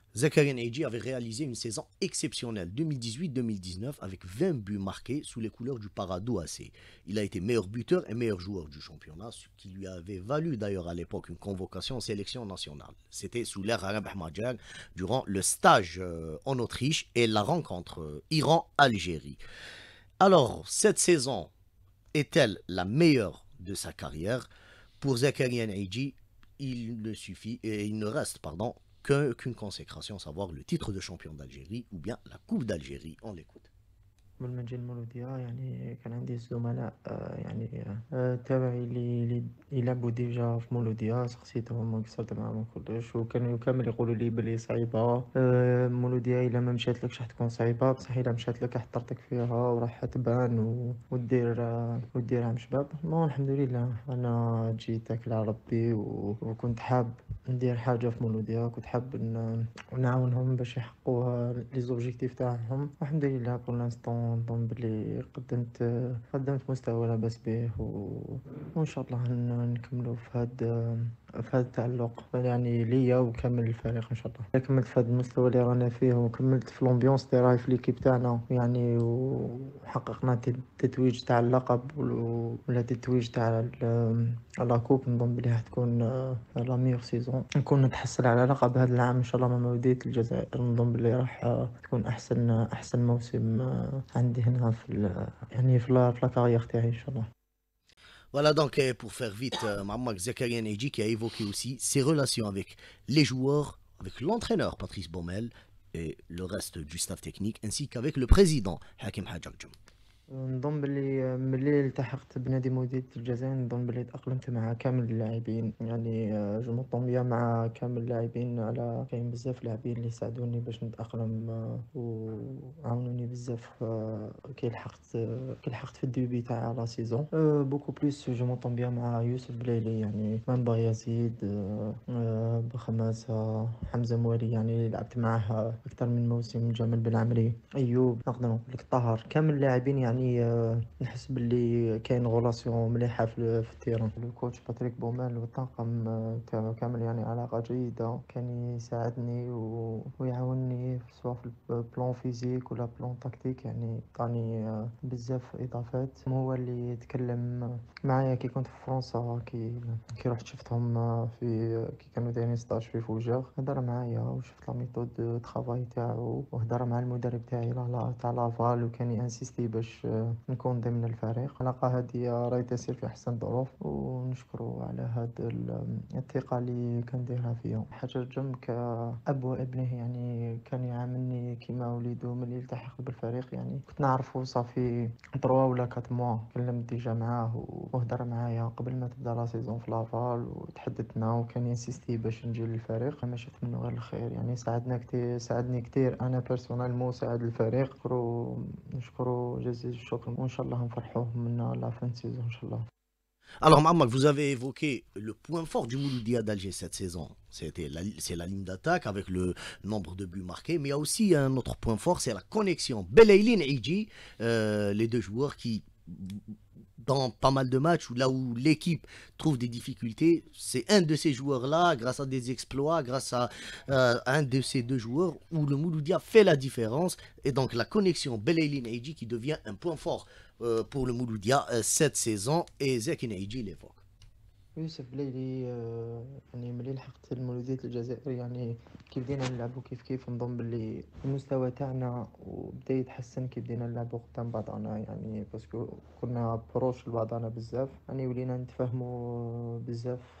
Zakarian Eiji avait réalisé une saison exceptionnelle 2018-2019 avec 20 buts marqués sous les couleurs du Parado AC. Il a été meilleur buteur et meilleur joueur du championnat, ce qui lui avait valu d'ailleurs à l'époque une convocation en sélection nationale. C'était sous l'ère Arab durant le stage euh, en Autriche et la rencontre euh, Iran-Algérie. Alors, cette saison est-elle la meilleure de sa carrière Pour Zakarian Eiji, il ne suffit il ne reste pardon qu'une consécration, savoir le titre de champion d'Algérie ou bien la Coupe d'Algérie. On l'écoute. قبل ما نجي المولودية يعني كان عندي زملاء آه، يعني آه، تبعي لي يلعبو ديجا في مولودية سقسيتهم قصرت معاهم كلش وكانوا كامل يقولوا لي بلي صعيبة المولودية آه، إلا ما مشاتلكش راح تكون صعيبة بصح إلا مشاتلك لك تطرطق فيها وراح تبان ودير وديرها شباب ما الحمد لله أنا جيت تاكل على ربي وكنت حاب ندير حاجة في مولودية كنت حاب نعاونهم باش يحققوا لي زوبجيكتيف تاعهم الحمد لله بور لانستون نظن بلي قدمت قدمت مستوى لاباس بيه وان شاء الله نكملو في هاد في هذا التعلق يعني ليا وكمل الفريق ان شاء الله كملت في هذا المستوى اللي رانا فيه وكملت في لومبيونس اللي راهي في ليكيب تاعنا يعني وحققنا التتويج تاع اللقب ولا التتويج تاع لا كوب نظن بلي تكون لا ميور سيزون نكون نتحصل على لقب هذا العام ان شاء الله مع مودية الجزائر نظن بلي راح آه، تكون احسن آه، احسن موسم آه، عندي هنا في يعني في كارير تاعي ان شاء الله Voilà, donc euh, pour faire vite, euh, Mamak Zakarian Eji qui a évoqué aussi ses relations avec les joueurs, avec l'entraîneur Patrice Baumel et le reste du staff technique, ainsi qu'avec le président Hakim Hajakjoum. نظن بلي ملي التحقت بنادي مديرية الجزائر نظن بلي تأقلمت مع كامل اللاعبين يعني آه، جو مونطون مع كامل اللاعبين على كاين بزاف لاعبين اللي ساعدوني باش نتأقلم آه، وعاونوني بزاف آه، كي لحقت كي لحقت في الديبي تاع لا سيزون بوكو بلوس جو مونطون مع يوسف بليلي يعني مان باغي يزيد بخماسة حمزة موالي يعني لعبت معاه أكثر من موسم جمال بن عمري أيوب نقدر نقول لك طاهر كامل اللاعبين يعني راني يعني، آه، نحس باللي كاين غولاسيون مليحه في التيران الكوتش باتريك بومان والطاقم تاعو آه، كامل يعني علاقه جيده كان يساعدني ويعاونني سواء في البلان آه، فيزيك ولا بلان تكتيك يعني عطاني بزاف اضافات هو اللي تكلم معايا كي كنت في فرنسا كي كي رحت شفتهم في كي كانوا دايرين ستاج في فوجاغ هضر معايا وشفت لا ميثود ترافاي تاعو وهضر مع المدرب تاعي تاع لافال وكان ينسيستي باش نكون ضمن الفريق علاقه هذه راهي تسير في أحسن ظروف ونشكرو على هاد الثقة اللي كان دايرها فيا حجر جم كأب وابنه يعني كان يعاملني كيما وليدو ملي التحق بالفريق يعني كنت نعرفو صافي تروا ولا كات موا كلمت ديجا معاه وهضر معايا قبل ما تبدا لا سيزون في لافال وتحدثنا وكان ينسيستي باش نجي للفريق انا شفت منه غير الخير يعني ساعدنا كتير ساعدني كتير انا بيرسونال مو ساعد الفريق نشكرو نشكرو جزيل Alors, Mamak, vous avez évoqué le point fort du Mouloudia d'Alger cette saison. c'est la ligne d'attaque avec le nombre de buts marqués, mais il y a aussi un autre point fort, c'est la connexion. Belaïlin et Iji, euh, les deux joueurs qui dans pas mal de matchs où là où l'équipe trouve des difficultés, c'est un de ces joueurs-là, grâce à des exploits, grâce à euh, un de ces deux joueurs, où le Mouloudia fait la différence. Et donc la connexion et Naïji qui devient un point fort euh, pour le Mouloudia euh, cette saison et Zeki les l'évoque. يوسف بلايلي آه، يعني ملي لحقت المولودية الجزائر يعني كي بدينا نلعبو كيف كيف نظن بلي المستوى تاعنا بدا يتحسن كي بدينا نلعبو قدام بعضانا يعني باسكو كنا بروش لبعضانا بزاف يعني ولينا نتفاهمو آه، بزاف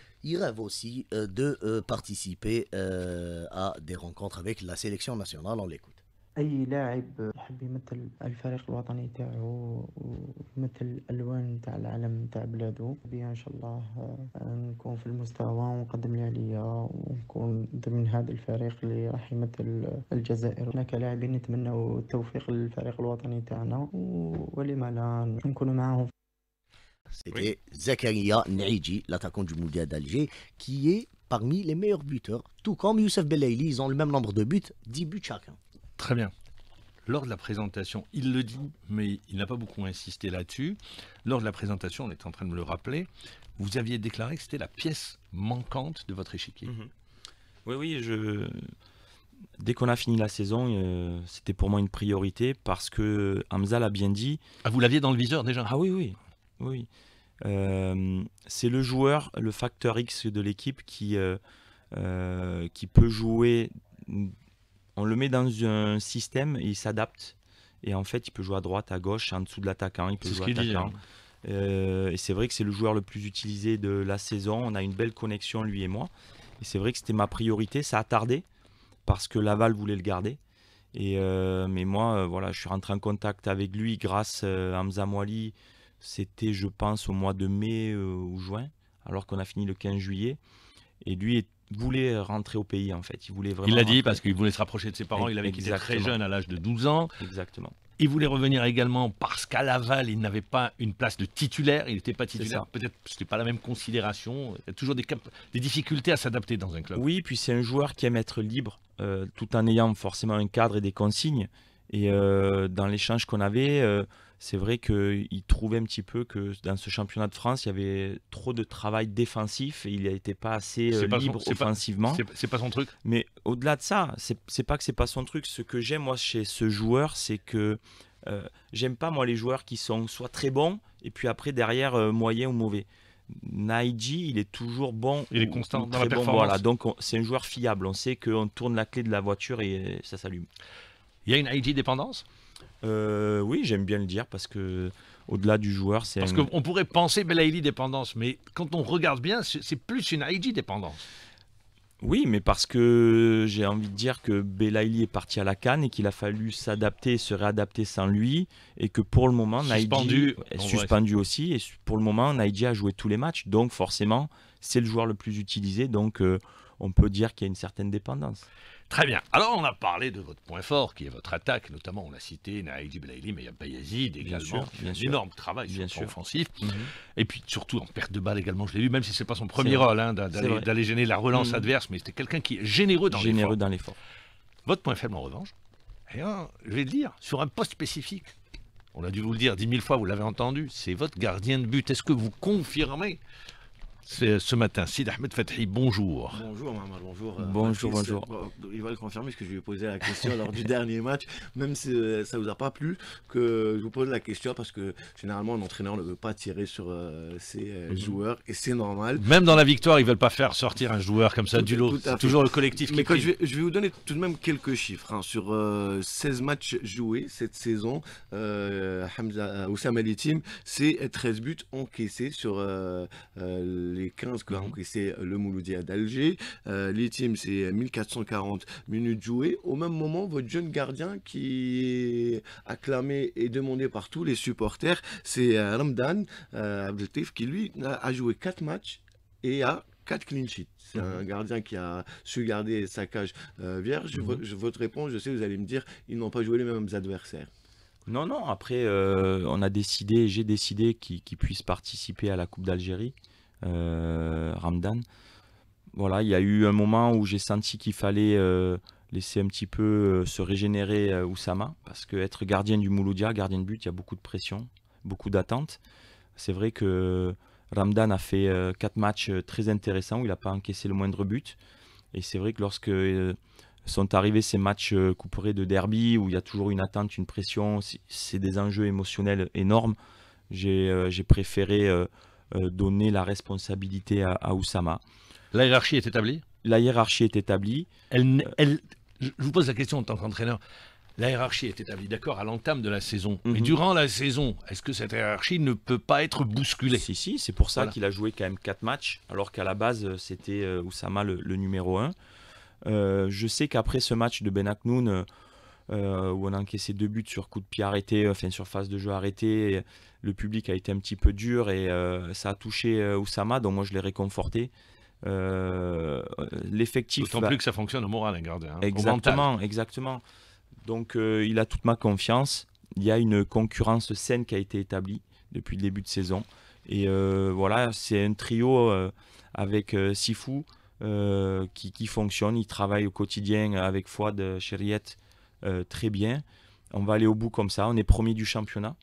ils rêvent aussi euh, de euh, participer euh, à des rencontres avec la sélection nationale. On l'écoute. اي لاعب يحب يمثل الفريق الوطني تاعو ويمثل الالوان تاع العلم تاع بلادو بها ان شاء الله آه، نكون في المستوى ونقدم عليا ونكون ضمن هذا الفريق اللي راح يمثل الجزائر انا كلاعبين نتمنوا التوفيق للفريق الوطني تاعنا ولما لا نكونوا معاهم C'était Zakaria Naiji, l'attaquant du Moudia d'Alger, qui est parmi les meilleurs buteurs. Tout comme Youssef Belayli, ils ont le même nombre de buts, 10 buts chacun. Très bien. Lors de la présentation, il le dit, mais il n'a pas beaucoup insisté là-dessus. Lors de la présentation, on est en train de me le rappeler, vous aviez déclaré que c'était la pièce manquante de votre échiquier. Mhm. Oui, oui, je... dès qu'on a fini la saison, euh, c'était pour moi une priorité parce que Hamza l'a bien dit. Ah, vous l'aviez dans le viseur déjà Ah oui, oui. Oui. Euh, c'est le joueur, le facteur X de l'équipe qui, euh, euh, qui peut jouer. Mm, on le met dans un système il s'adapte. Et en fait, il peut jouer à droite, à gauche, en dessous de l'attaquant. Il peut jouer attaquant. et c'est vrai que c'est le joueur le plus utilisé de la saison. On a une belle connexion, lui et moi. Et c'est vrai que c'était ma priorité. Ça a tardé parce que Laval voulait le garder. Et mais moi, voilà, je suis rentré en contact avec lui grâce à Hamza c'était, je pense, au mois de mai euh, ou juin, alors qu'on a fini le 15 juillet. Et lui voulait rentrer au pays, en fait. Il voulait vraiment. Il l'a dit parce qu'il voulait se rapprocher de ses parents. Il avait quitté très jeune, à l'âge de 12 ans. Exactement. Il voulait revenir également parce qu'à Laval, il n'avait pas une place de titulaire. Il n'était pas titulaire. Peut-être que ce n'était pas la même considération. Il y a toujours des, difficultés à s'adapter dans un club. Oui, puis c'est un joueur qui aime être libre, euh, tout en ayant forcément un cadre et des consignes. Et euh, dans l'échange qu'on avait, c'est vrai qu'il trouvait un petit peu que dans ce championnat de France, il y avait trop de travail défensif et il n'était pas assez euh, libre offensivement. C'est pas, pas, son truc. Mais au-delà de ça, c'est pas que c'est pas son truc. Ce que j'aime moi chez ce joueur, c'est que euh, j'aime pas moi les joueurs qui sont soit très bons et puis après derrière euh, moyens moyen ou mauvais. Naiji, il est toujours bon. Il est constant dans la performance. Voilà, donc c'est un joueur fiable. On sait qu'on tourne la clé de la voiture et ça s'allume. Il y a une Naiji dépendance euh, oui, j'aime bien le dire parce que au-delà du joueur, c'est parce qu'on pourrait penser Belaïli dépendance, mais quand on regarde bien, c'est plus une Haïti dépendance. Oui, mais parce que j'ai envie de dire que Belaïli est parti à la canne et qu'il a fallu s'adapter et se réadapter sans lui et que pour le moment suspendu, est suspendu aussi et pour le moment Naïdi a joué tous les matchs donc forcément c'est le joueur le plus utilisé donc euh, on peut dire qu'il y a une certaine dépendance. Très bien. Alors, on a parlé de votre point fort, qui est votre attaque. Notamment, on l'a cité, il y a Bayazid également. Énorme travail bien sûr. offensif. Mhm. Et puis, surtout, en perte de balle également, je l'ai vu, même si ce n'est pas son premier rôle, hein, d'aller gêner la relance mhm. adverse, mais c'était quelqu'un qui est généreux dans l'effort. Généreux dans l'effort. Votre point faible, en revanche, et eh je vais le dire, sur un poste spécifique, on a dû vous le dire dix mille fois, vous l'avez entendu, c'est votre gardien de but. Est-ce que vous confirmez ce matin. Sid Ahmed Fethi bonjour. Bonjour, Maman, bonjour. Euh, bonjour, bonjour. Il va le confirmer parce que je lui ai posé la question lors du dernier match, même si euh, ça ne vous a pas plu, que je vous pose la question parce que généralement, un entraîneur ne veut pas tirer sur euh, ses mhm. joueurs et c'est normal. Même dans la victoire, ils ne veulent pas faire sortir un joueur comme ça du lot. C'est toujours le collectif Mais qui. je, vais, vous donner tout de même quelques chiffres. Hein. Sur 16 matchs joués cette saison, euh, Hamza Litim, c'est 13 buts encaissés sur. Euh, les 15 grammes euh, euh, c'est le Mouloudia d'Alger. Euh, c'est 1440 minutes jouées. Au même moment, votre jeune gardien qui est acclamé et demandé par tous les supporters, c'est euh, Ramdan euh, qui, lui, a joué 4 matchs et a 4 clean sheets. C'est mmh. un gardien qui a su garder sa cage vierge. Mmh. Votre réponse, je sais, vous allez me dire, ils n'ont pas joué les mêmes adversaires. Non, non, après, on a décidé, j'ai décidé qu'ils puisse puissent participer à la Coupe d'Algérie. Euh, Ramdan. Voilà, il y a eu un moment où j'ai senti qu'il fallait euh, laisser un petit peu euh, se régénérer Oussama, parce que être gardien du Mouloudia, gardien de but, il y a beaucoup de pression, beaucoup d'attentes. C'est vrai que Ramdan a fait quatre matchs très intéressants où il n'a pas encaissé le moindre but. Et c'est vrai que lorsque sont arrivés ces matchs couperés de derby, où il y a toujours une attente, une pression, c'est des enjeux émotionnels énormes, j'ai préféré euh, donner la responsabilité à, à Oussama. La hiérarchie est établie La hiérarchie est établie. Elle, elle, je vous pose la question en tant qu'entraîneur. La hiérarchie est établie, d'accord, à l'entame de la saison. Mais mhm. durant la saison, est-ce que cette hiérarchie ne peut pas être bousculée Si, si, c'est pour ça qu'il a joué quand même 4 matchs, alors qu'à la base, euh, c'était euh, Oussama le, numéro 1. je sais qu'après ce match de Ben Aknoun. Euh, où on a encaissé deux buts sur coup de pied arrêté, euh, enfin sur phase de jeu arrêté, Le public a été un petit peu dur et euh, ça a touché Oussama, donc moi je l'ai réconforté. L'effectif. D'autant plus que ça fonctionne au moral, un hein, gardien. Hein, exactement, exactement. Donc il a toute ma confiance. Il y a une concurrence saine qui a été établie depuis le début de saison. Et voilà, c'est un trio avec Sifu. qui, qui, fonctionne. Il travaille au quotidien avec Fouad Chériette euh, très bien. On va aller au bout comme ça. On est premier du championnat.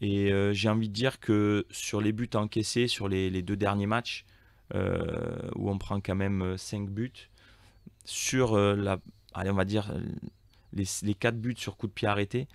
Et euh, j'ai envie de dire que sur les buts encaissés, sur les, deux derniers matchs, euh, où on prend quand même 5 buts, sur la, allez, on va dire les, les 4 buts sur coup de pied arrêté,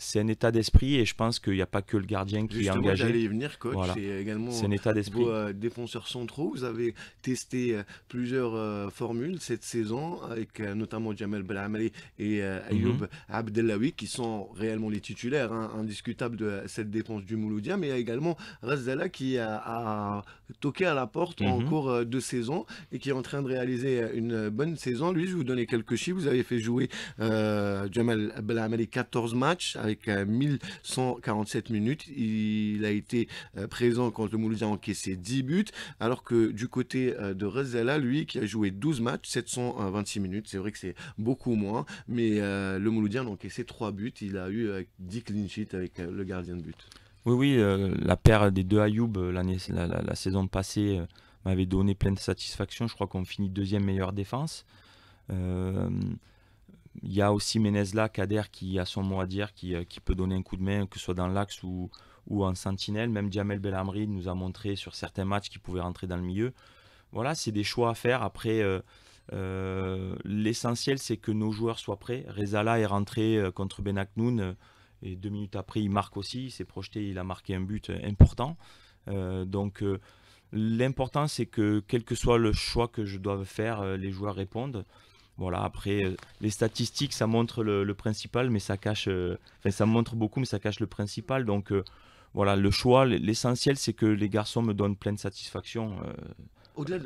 c'est un état d'esprit et je pense qu'il n'y a pas que le gardien qui est engagé. J'allais y venir, coach. C'est également un état euh, d'esprit. Euh, défenseurs centraux. Vous avez testé euh, plusieurs formules cette saison avec notamment Jamel Belhamri et Ayoub mm qui sont réellement les titulaires hein, indiscutables de cette défense du Mouloudia. Mais il y a également Razdala qui a, toqué à la porte en mhm. cours de saison et qui est en train de réaliser une bonne saison. Lui, je vais vous donner quelques chiffres. Vous avez fait jouer Jamel Belhamri 14 matchs avec avec 1147 euh, minutes. Il a été euh, présent quand le Mouloudien a encaissé 10 buts, alors que du côté euh, de Rezela, lui, qui a joué 12 matchs, 726 minutes, c'est vrai que c'est beaucoup moins, mais le Mouloudien a encaissé trois buts. Il a eu 10 clean sheets avec le gardien de but. Oui, oui, la paire des deux Ayoub la, la, saison passée m'avait donné plein de satisfaction. Je crois qu'on finit deuxième meilleure défense. Il y a aussi Menezla, Kader qui a son mot à dire, euh, qui, peut donner un coup de main, que ce soit dans l'axe ou, en sentinelle. Même Djamel Belhamri nous a montré sur certains matchs qu'il pouvait rentrer dans le milieu. Voilà, c'est des choix à faire. Après, euh, euh, l'essentiel, c'est que nos joueurs soient prêts. Rezala est rentré contre Benaknoun et deux minutes après, il marque aussi. Il s'est projeté, il a marqué un but important. donc, l'important, c'est que quel que soit le choix que je dois faire, les joueurs répondent. Voilà, après, euh, les statistiques, ça montre le, principal, mais ça cache. Euh, enfin, ça montre beaucoup, mais ça cache le principal. Donc, euh, voilà, le choix, l'essentiel, c'est que les garçons me donnent pleine satisfaction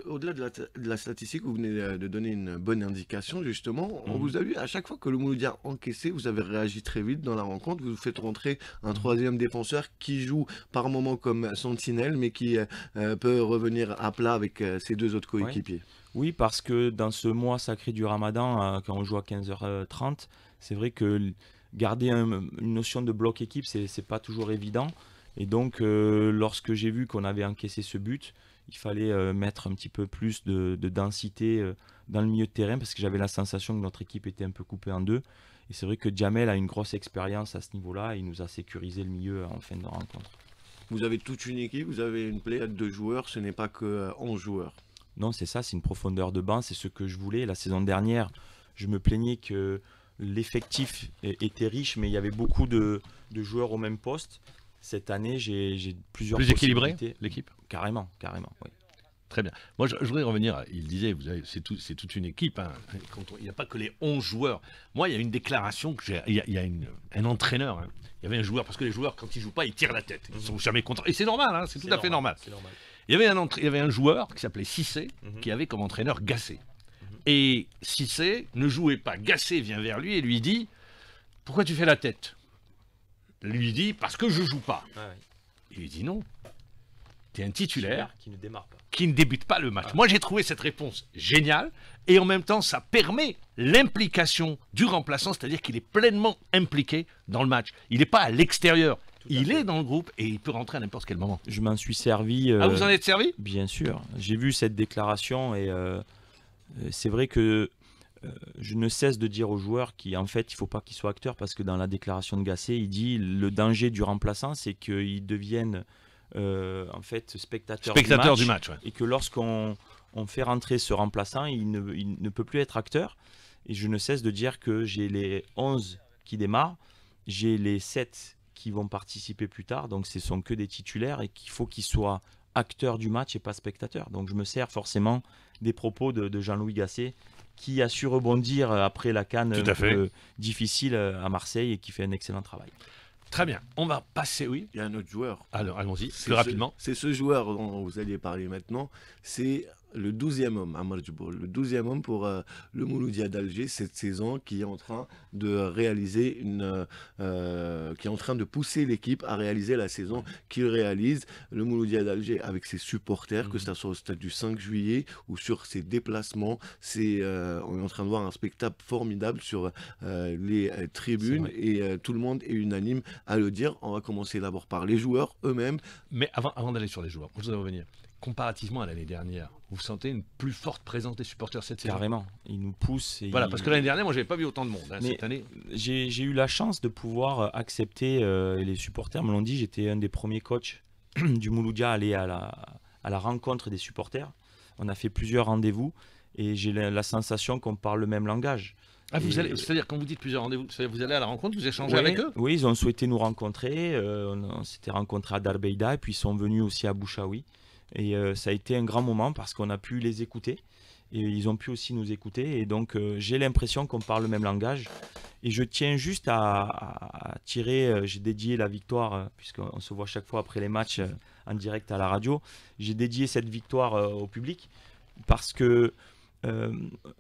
au-delà de, la statistique, vous venez euh, de donner une bonne indication, justement. On mhm. vous a vu, à chaque fois que le Mouloudia a encaissé, vous avez réagi très vite dans la rencontre. Vous faites rentrer un mhm. troisième défenseur qui joue par moment comme sentinelle, mais qui euh, euh, peut revenir à plat avec ses deux autres coéquipiers. Oui, parce que dans ce mois sacré du Ramadan, quand on joue à 15h30, c'est vrai que garder une notion de bloc équipe, c'est pas toujours évident. Et donc, lorsque j'ai vu qu'on avait encaissé ce but, il fallait euh, mettre un petit peu plus de, densité euh, dans le milieu de terrain parce que j'avais la sensation que notre équipe était un peu coupée en deux. Et c'est vrai que Jamel a une grosse expérience à ce niveau-là il nous a sécurisé le milieu en fin de rencontre. Vous avez toute une équipe, vous avez une pléiade de joueurs, ce n'est pas que 11 euh, joueurs. Non, c'est ça, c'est une profondeur de banc, c'est ce que je voulais. La saison dernière, je me plaignais que l'effectif était riche, mais il y avait beaucoup de, joueurs au même poste. Cette année, j'ai plusieurs plus équilibré l'équipe. Carrément, carrément, Très bien. Moi, je, voudrais revenir. Il disait, vous c'est tout, c'est toute une équipe. Hein, quand il n'y a pas que les 11 joueurs. Moi, il y a une déclaration que j'ai. Il y a, un entraîneur. Hein. Il y avait un joueur parce que les joueurs, quand ils jouent pas, ils tirent la tête. Ils mhm. sont jamais contents. Et c'est normal. Hein, c'est tout à fait normal. Il, y avait un il y avait un joueur qui s'appelait Cissé, mhm. qui avait comme entraîneur Gassé. Mhm. Et Cissé ne jouait pas. Gassé vient vers lui et lui dit, pourquoi tu fais la tête Lui dit parce que je joue pas. Ah il lui dit non un titulaire qui ne démarre pas. Qui ne débute pas le match. Ah. Moi, j'ai trouvé cette réponse géniale et en même temps, ça permet l'implication du remplaçant, c'est-à-dire qu'il est pleinement impliqué dans le match. Il n'est pas à l'extérieur. Il est dans le groupe et il peut rentrer à n'importe quel moment. Je m'en suis servi. ah, vous euh, en êtes servi Bien sûr. J'ai vu cette déclaration et euh, euh, c'est vrai que je ne cesse de dire aux joueurs qu'en fait, il ne faut pas qu'ils soient acteurs parce que dans la déclaration de Gasset, il dit le danger du remplaçant, c'est qu'il devienne euh, en fait spectateur, du match, et que lorsqu'on on fait rentrer ce remplaçant, il ne, peut plus être acteur. Et je ne cesse de dire que j'ai les 11 qui démarrent, j'ai les 7 qui vont participer plus tard, donc ce sont que des titulaires et qu'il faut qu'ils soient acteurs du match et pas spectateurs. Donc je me sers forcément des propos de, de Jean-Louis Gasset qui a su rebondir après la canne difficile à Marseille et qui fait un excellent travail. Très bien. On va passer, oui. Il y a un autre joueur. Alors, allons-y, plus rapidement. C'est ce joueur dont vous alliez parler maintenant. C'est le douzième homme à le 12 homme pour euh, le Mouloudia d'Alger cette saison qui est en train de réaliser une euh, euh, qui est en train de pousser l'équipe à réaliser la saison qu'il réalise le Mouloudia d'Alger avec ses supporters que ce soit au stade du 5 juillet ou sur ses déplacements, c'est on est en train de voir un spectacle formidable sur les tribunes et tout le monde est unanime à le dire. On va commencer d'abord par les joueurs eux-mêmes. Mais avant, avant d'aller sur les joueurs, je voudrais revenir comparativement à l'année dernière, vous sentez une plus forte présence des supporters cette saison Carrément, ils nous poussent. voilà, parce que l'année dernière, moi, n'avais pas vu autant de monde hein, cette année. J'ai eu la chance de pouvoir euh, accepter, euh, les supporters me l'ont dit, j'étais un des premiers coachs du Mouloudia à aller à la, à la rencontre des supporters. On a fait plusieurs rendez-vous et j'ai la, sensation qu'on parle le même langage. Ah, c'est-à-dire quand vous dites plusieurs rendez-vous, vous allez à la rencontre, vous échangez avec eux Oui, ils ont souhaité nous rencontrer. Euh, on, on s'était rencontrés à Darbeida et puis ils sont venus aussi à Bouchaoui. Et euh, ça a été un grand moment parce qu'on a pu les écouter et ils ont pu aussi nous écouter. Et donc, euh, j'ai l'impression qu'on parle le même langage. Et je tiens juste à, tirer, euh, j'ai dédié la victoire, puisqu'on se voit chaque fois après les matchs en direct à la radio, j'ai dédié cette victoire au public parce que euh,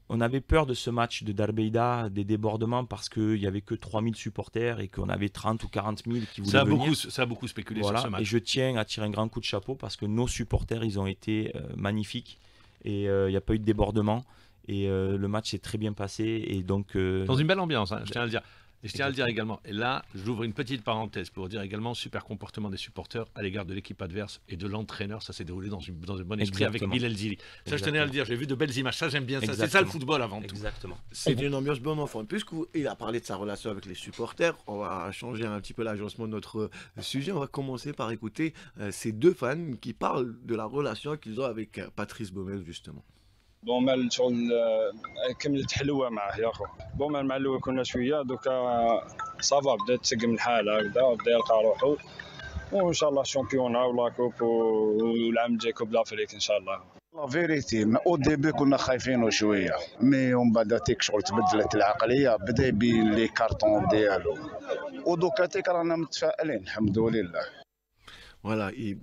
on avait peur de ce match de Darbeida, des débordements, parce qu'il n'y avait que 3000 supporters et qu'on avait 30 ou 40 000 qui voulaient ça a Beaucoup, ça a beaucoup spéculé ce match. Et je tiens à tirer un grand coup de chapeau parce que nos supporters, ils ont été euh, magnifiques et euh, il n'y a pas eu de débordement. Et le match s'est très bien passé. Et donc, Dans une belle ambiance, hein, je tiens à le dire. Et je tiens à le dire également, et là, j'ouvre une petite parenthèse pour dire également super comportement des supporters à l'égard de l'équipe adverse et de l'entraîneur. Ça s'est déroulé dans, une, dans un bon esprit avec Bilal Zili. Ça, je tenais à le dire, j'ai vu de belles images. Ça, j'aime bien ça. C'est ça le football avant tout. Exactement. C'est une ambiance bon enfant. Puisqu'il a parlé de sa relation avec les supporters, on va changer un petit peu l'agencement de notre euh, sujet. On va commencer par écouter euh, ces deux fans qui parlent de la relation qu'ils ont avec euh, Patrice Baumel, justement. بون مال شغل آه، كملت حلوه معاه يا خو بون مال مع الاول كنا شويه دوكا صافا بدا تسقم الحال هكذا بدا يلقى روحو وان شاء الله الشامبيونا ولا كوب والعام الجاي كوب دافريك ان شاء الله لا فيريتي او ديبي كنا خايفينو شويه مي ومن بعد تيك شغل تبدلت العقليه بدا يبين لي كارطون ديالو ودوكا تيك رانا متفائلين الحمد لله Voilà, ils,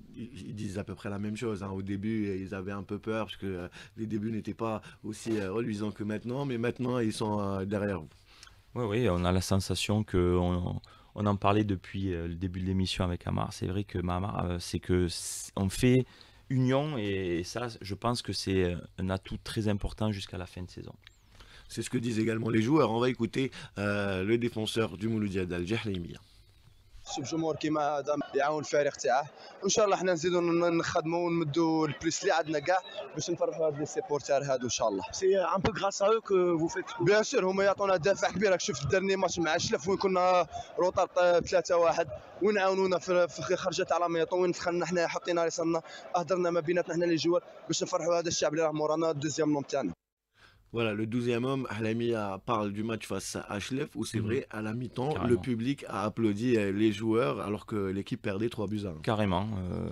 disent à peu près la même chose. Hein. Au début, euh, ils avaient un peu peur parce que euh, les débuts n'étaient pas aussi euh, reluisants que maintenant, mais maintenant, ils sont derrière vous. Oui, oui, on a la sensation que on, en parlait depuis le début de l'émission avec Amar. C'est vrai que Amar, c'est que on fait union et ça, je pense que c'est un atout très important jusqu'à la fin de saison. C'est ce que disent également les joueurs. On va écouter le défenseur du Mouloudia d'Alger, شوف جمهور كيما هذا يعاون الفريق تاعه وان شاء الله حنا نزيدو نخدموا ونمدوا البليس اللي عندنا كاع باش نفرحوا هاد لي سيبورتير هادو ان شاء الله سي ان بو غراس ا او كو فو فيت بيان سور هما يعطونا دافع كبير راك شفت الدرني ماتش مع الشلف وين كنا روطار 3 1 ونعاونونا في خرجه تاع ميطو وين دخلنا حنا حطينا رسالنا هضرنا ما بيناتنا حنا لي جوار باش نفرحوا هذا الشعب اللي راه مورانا الدوزيام نوم تاعنا Voilà, le 12e homme, à parle du match face à HLF où c'est mmh vrai, à la mi-temps, le public a applaudi euh, les joueurs alors que l'équipe perdait 3 buts à 1. Carrément. Euh,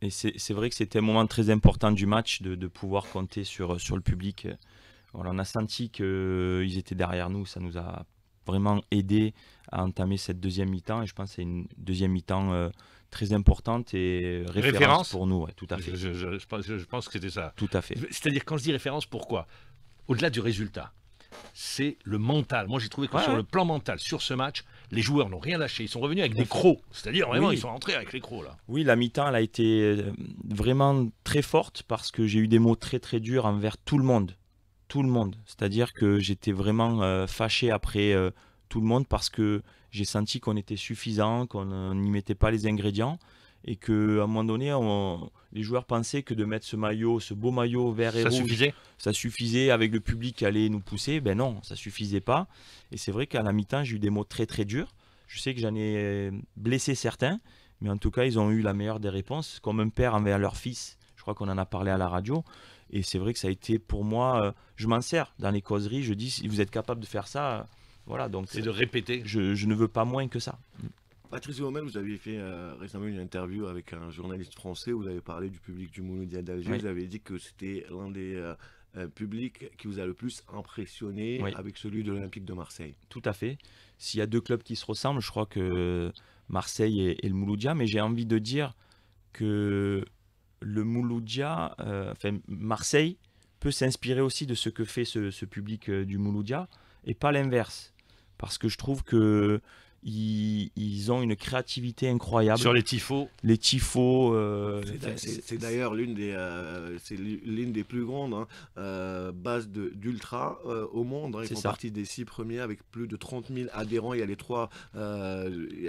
et c'est vrai que c'était un moment très important du match de, de, pouvoir compter sur, sur le public. on a senti qu'ils euh, étaient derrière nous, ça nous a vraiment aidé à entamer cette deuxième mi-temps. Et je pense que c'est une deuxième mi-temps très importante et référence, pour nous, tout à fait. Je, je pense que c'était ça. Tout à fait. C'est-à-dire, quand je dis référence, pourquoi au-delà du résultat, c'est le mental. Moi, j'ai trouvé que sur le plan mental, sur ce match, les joueurs n'ont rien lâché. Ils sont revenus avec des crocs. C'est-à-dire, vraiment, ils sont rentrés avec les crocs, Oui, la mi-temps, elle a été euh, vraiment très forte parce que j'ai eu des mots très, très durs envers tout le monde. Tout le monde. C'est-à-dire que j'étais vraiment euh, fâché après euh, tout le monde parce que j'ai senti qu'on était suffisant, qu'on n'y mettait pas les ingrédients et qu'à un moment donné, on, les joueurs pensaient que de mettre ce maillot, ce beau maillot vert et ça rouge, ça suffisait avec le public qui allait nous pousser. Ben non, ça suffisait pas. Et c'est vrai qu'à la mi-temps, j'ai eu des mots très très durs. Je sais que j'en ai blessé certains, mais en tout cas, ils ont eu la meilleure des réponses, comme un père envers leur fils. Je crois qu'on en a parlé à la radio. Et c'est vrai que ça a été pour moi, euh, je m'en sers dans les causeries. Je dis, si vous êtes capable de faire ça, euh, voilà. Donc c'est de répéter. je ne veux pas moins que ça. Patrice Gomel, vous avez fait euh, récemment une interview avec un journaliste français, vous avez parlé du public du Mouloudia d'Alger, vous avez dit que c'était l'un des euh, euh, publics qui vous a le plus impressionné avec celui de l'Olympique de Marseille. Tout à fait. S'il y a deux clubs qui se ressemblent, je crois que Marseille et, le Mouloudia, mais j'ai envie de dire que le Mouloudia, enfin Marseille, peut s'inspirer aussi de ce que fait ce, ce public du Mouloudia et pas l'inverse. Parce que je trouve que ils, ont une créativité incroyable. Sur les tifos Les tifos. Euh, c'est d'ailleurs l'une des, euh, l'une des plus grandes hein. euh, bases d'ultra au monde. Hein. c'est partie des six premiers avec plus de 30 000 adhérents. Il y a les trois, il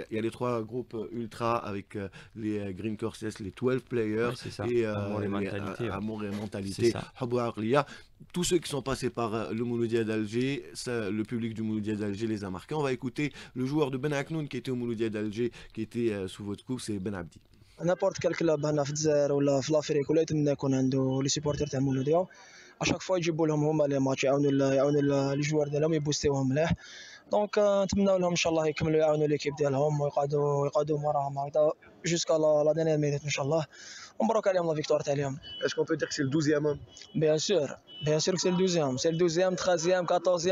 y a les trois groupes ultra avec les Green Corsets, les 12 Players ouais, et Amour et Mentalité. Amour Mentalité tous ceux qui sont passés par euh, le Mouloudia d'Alger, le public du Mouloudia d'Alger les a marqués. On va écouter le joueur de Ben Aknoun qui était au Mouloudia d'Alger, qui était euh, sous votre coupe, c'est Ben Abdi. N'importe quel club, en Afzer ou l'Afrique, ou l'Etmnekonando, les supporters de Mouloudia, à chaque fois, ils ont les matchs, les joueurs de l'homme, ils ont boosté. Donc, euh, nous avons l'équipe de l'homme, ils ont boosté jusqu'à la dernière minute, Inch'Allah la victoire Est-ce qu'on peut dire que c'est le 12 Bien sûr, bien sûr que c'est le 12 C'est le 12e, 13 14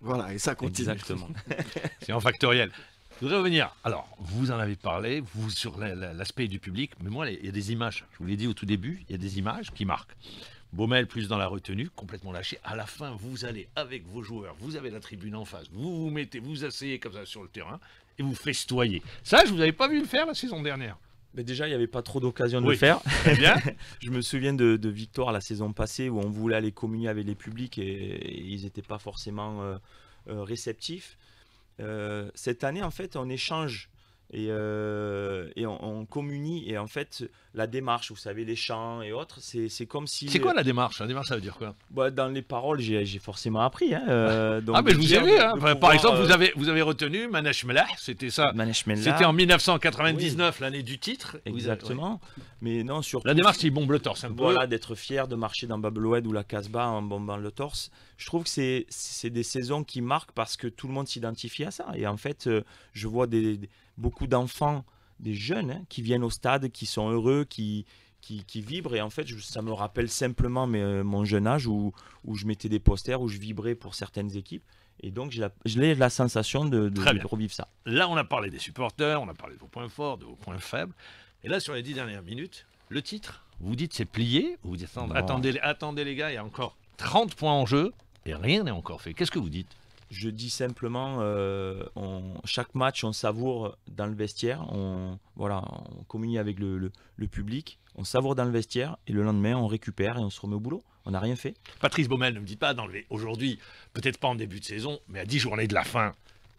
Voilà, et ça continue. Exactement. c'est en factoriel. Je voudrais revenir. Alors, vous en avez parlé, vous sur l'aspect du public, mais moi, il y a des images. Je vous l'ai dit au tout début, il y a des images qui marquent. Baumel plus dans la retenue, complètement lâché. À la fin, vous allez avec vos joueurs, vous avez la tribune en face, vous vous mettez, vous asseyez comme ça sur le terrain et vous festoyez. Ça, je vous avais pas vu le faire la saison dernière mais déjà, il n'y avait pas trop d'occasion de le faire. je me souviens de, Victoire la saison passée où on voulait aller communier avec les publics et, ils n'étaient pas forcément euh, euh, réceptifs. Euh, cette année, en fait, on échange et, euh, et on, communie. Et en fait, la démarche, vous savez, les chants et autres, c'est comme si. C'est quoi euh, la démarche La démarche, ça veut dire quoi bah, Dans les paroles, j'ai forcément appris. Hein, euh, ah, mais vous avez, hein, par exemple, vous, avez, vous avez retenu Manesh Mela c'était ça. C'était en 1999, l'année du titre. Exactement. Mais non, sur. La démarche, c'est bombe le torse un hein. peu. Voilà, d'être fier de marcher dans Bab-el-Oued ou la Casbah en bombant le torse. Je trouve que c'est des saisons qui marquent parce que tout le monde s'identifie à ça. Et en fait, je vois des beaucoup d'enfants, des jeunes, hein, qui viennent au stade, qui sont heureux, qui, qui, vibrent. Et en fait, ça me rappelle simplement euh, mon jeune âge où, où je mettais des posters, où je vibrais pour certaines équipes. Et donc, j'ai la, sensation de, de, revivre ça. Là, on a parlé des supporters, on a parlé de vos points forts, de vos points faibles. Et là, sur les dix dernières minutes, le titre, vous dites c'est plié, vous dites attendez, attendez, attendez les gars, il y a encore 30 points en jeu et rien n'est encore fait. Qu'est-ce que vous dites je dis simplement, euh, chaque match, on savoure dans le vestiaire, on, voilà, on communie avec le, public, on savoure dans le vestiaire, et le lendemain, on récupère et on se remet au boulot. On n'a rien fait. Patrice Baumel, ne me dit pas d'enlever aujourd'hui, peut-être pas en début de saison, mais à 10 journées de la fin,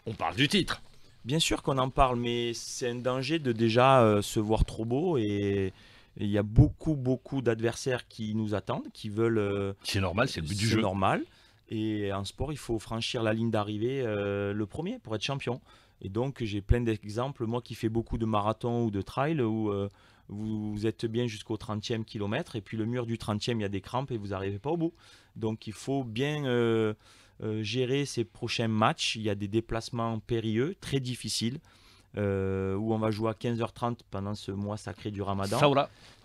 on parle du titre. Bien sûr qu'on en parle, mais c'est un danger de déjà euh, se voir trop beau et, il y a beaucoup, beaucoup d'adversaires qui nous attendent, qui veulent. Euh, c'est normal, c'est le but du jeu. normal. Et en sport, il faut franchir la ligne d'arrivée euh, le premier pour être champion. Et donc, j'ai plein d'exemples. Moi qui fais beaucoup de marathons ou de trails où euh, vous, êtes bien jusqu'au 30e kilomètre et puis le mur du 30e, il y a des crampes et vous n'arrivez pas au bout. Donc, il faut bien euh, gérer ces prochains matchs. Il y a des déplacements périlleux, très difficiles. où on va jouer à 15h30 pendant ce mois sacré du Ramadan.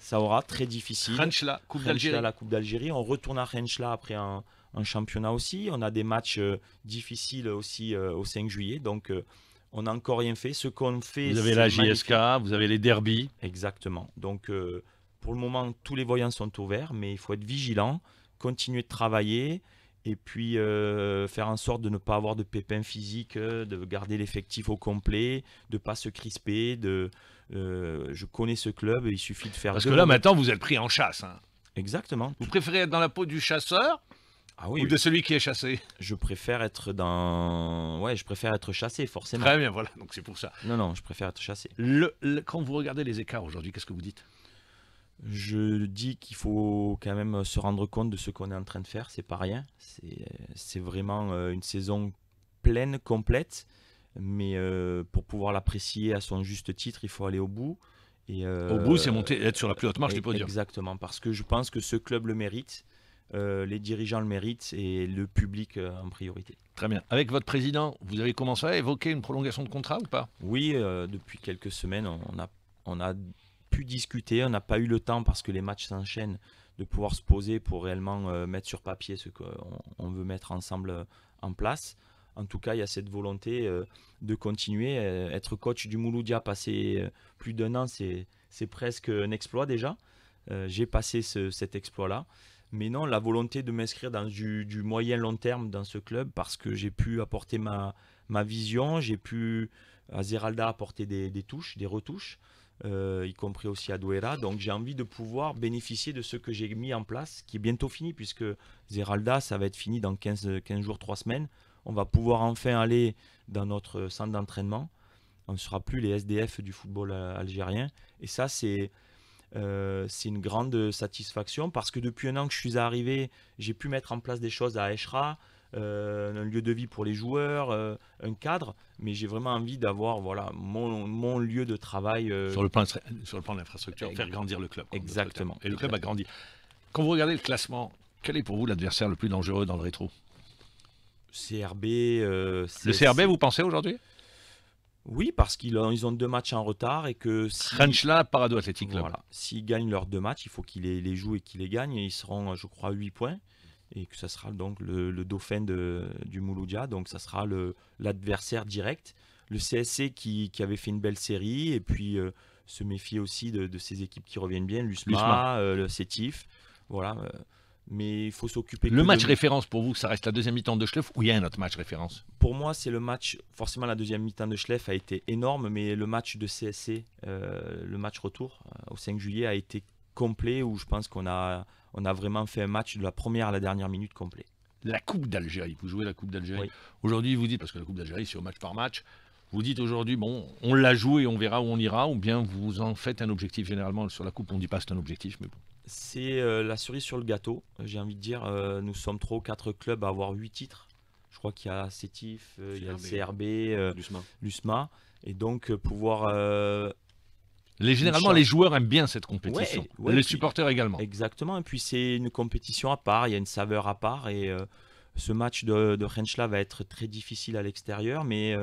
Ça aura très difficile. Renchla, Coupe d'Algérie. La Coupe d'Algérie. On retourne à Renchla après un, en championnat aussi. On a des matchs euh, difficiles aussi euh, au 5 juillet. Donc, euh, on n'a encore rien fait. Ce qu'on fait. Vous avez la JSK, vous avez les derbies. Exactement. Donc, pour le moment, tous les voyants sont ouverts, mais il faut être vigilant, continuer de travailler et puis faire en sorte de ne pas avoir de pépins physiques, de garder l'effectif au complet, de ne pas se crisper, de je connais ce club, il suffit de faire... Parce que là, maintenant, vous êtes pris en chasse. Hein. Exactement. Vous préférez être dans la peau du chasseur ah ou de celui qui est chassé Je préfère être dans. Ouais, je préfère être chassé, forcément. Très bien, voilà, donc c'est pour ça. Non, non, je préfère être chassé. Le, quand vous regardez les écarts aujourd'hui, qu'est-ce que vous dites Je dis qu'il faut quand même se rendre compte de ce qu'on est en train de faire, c'est pas rien. C'est vraiment euh, une saison pleine, complète, mais euh, pour pouvoir l'apprécier à son juste titre, il faut aller au bout. Et euh, Au bout, c'est monter, être sur la plus haute marche du e, podium. Exactement, parce que je pense que ce club le mérite euh, les dirigeants le méritent et le public euh, en priorité. Très bien. Avec votre président, vous avez commencé à évoquer une prolongation de contrat ou pas Oui, euh, depuis quelques semaines, on a, on a pu discuter. On n'a pas eu le temps parce que les matchs s'enchaînent de pouvoir se poser pour réellement mettre sur papier ce qu'on veut mettre ensemble en place. En tout cas, il y a cette volonté de continuer. être coach du Mouloudia, passé plus d'un an, c'est presque un exploit déjà. J'ai passé cet exploit-là. Mais non, la volonté de m'inscrire dans du, moyen-long terme dans ce club parce que j'ai pu apporter ma, ma vision, j'ai pu à Zeralda apporter des, des touches, des retouches, euh, y compris aussi à Douera. Donc j'ai envie de pouvoir bénéficier de ce que j'ai mis en place, qui est bientôt fini, puisque Zeralda, ça va être fini dans 15, 15 jours, 3 semaines. On va pouvoir enfin aller dans notre centre d'entraînement. On ne sera plus les SDF du football euh, algérien. Et ça, c'est euh, c'est une grande satisfaction parce que depuis un an que je suis arrivé, j'ai pu mettre en place des choses à Eshra, euh, un lieu de vie pour les joueurs, euh, un cadre, mais j'ai vraiment envie d'avoir voilà, mon, lieu de travail. sur, le plan, sur le plan de l'infrastructure, faire grandir le club. Exactement. Et le club a grandi. Quand vous regardez le classement, quel est pour vous l'adversaire le plus dangereux dans le rétro CRB. le CRB, vous pensez aujourd'hui oui, parce qu'ils ont, deux matchs en retard et que si. là, Parado Athletic Voilà, s'ils gagnent leurs deux matchs, il faut qu'ils les, jouent et qu'ils les gagnent. ils seront, je crois, à 8 points. Et que ça sera donc le, dauphin du Mouloudia. Donc ça sera l'adversaire direct. Le CSC qui, avait fait une belle série. Et puis euh, se méfier aussi de, ces équipes qui reviennent bien. L'USMA, euh, le CETIF. Voilà. Euh, mais il faut s'occuper. Le match référence pour vous, ça reste la deuxième mi-temps de Schleff ou il y a un autre match référence Pour moi, c'est le match. Forcément, la deuxième mi-temps de Schleff a été énorme, mais le match de CSC, euh, le match retour euh, au 5 juillet, a été complet où je pense qu'on a, on a vraiment fait un match de la première à la dernière minute complet. La Coupe d'Algérie, vous jouez la Coupe d'Algérie. Aujourd'hui, vous dites, parce que la Coupe d'Algérie, c'est au match par match, vous dites aujourd'hui, bon, on la joué, et on verra où on ira, ou bien vous en faites un objectif généralement sur la Coupe, on ne dit pas c'est un objectif, mais bon c'est euh, la cerise sur le gâteau. Euh, j'ai envie de dire, euh, nous sommes trop quatre clubs à avoir huit titres. Je crois qu'il y a CETIF, il y a le CRB, l'USMA. Et donc pouvoir... les, généralement, les joueurs aiment bien cette compétition. les supporters également. Exactement. Et puis c'est une compétition à part, il y a une saveur à part. Et ce match de, de va être très difficile à l'extérieur, mais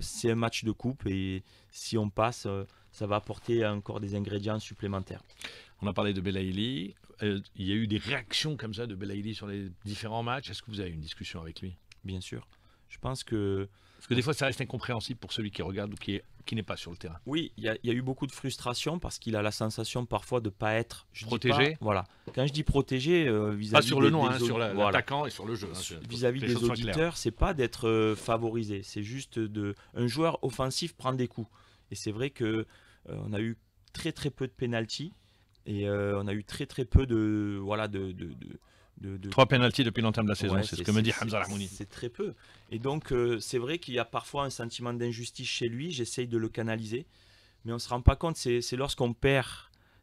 c'est un match de coupe. Et si on passe ça va apporter encore des ingrédients supplémentaires. On a parlé de Belaïli. Euh, il y a eu des réactions comme ça de Belaïli sur les différents matchs. Est-ce que vous avez eu une discussion avec lui Bien sûr. Je pense que. Parce que des fois, ça reste incompréhensible pour celui qui regarde ou qui, n'est pas sur le terrain. Oui, il y, a eu beaucoup de frustration parce qu'il a la sensation parfois de ne pas être protégé. voilà. Quand je dis protégé, euh, vis-à-vis. sur le nom, hein, sur et sur le jeu. Hein, vis-à-vis des auditeurs, c'est pas d'être euh, favorisé. C'est juste de. Un joueur offensif prend des coups. Et c'est vrai qu'on a eu très très peu de pénalties. Et euh, on a eu très très peu de. Voilà, de, de, de, de... Trois pénalties depuis terme de la saison, c'est ce que me dit Hamza Rahmouni. C'est très peu. Et donc, euh, c'est vrai qu'il y a parfois un sentiment d'injustice chez lui, j'essaye de le canaliser, mais on ne se rend pas compte, c'est lorsqu'on perd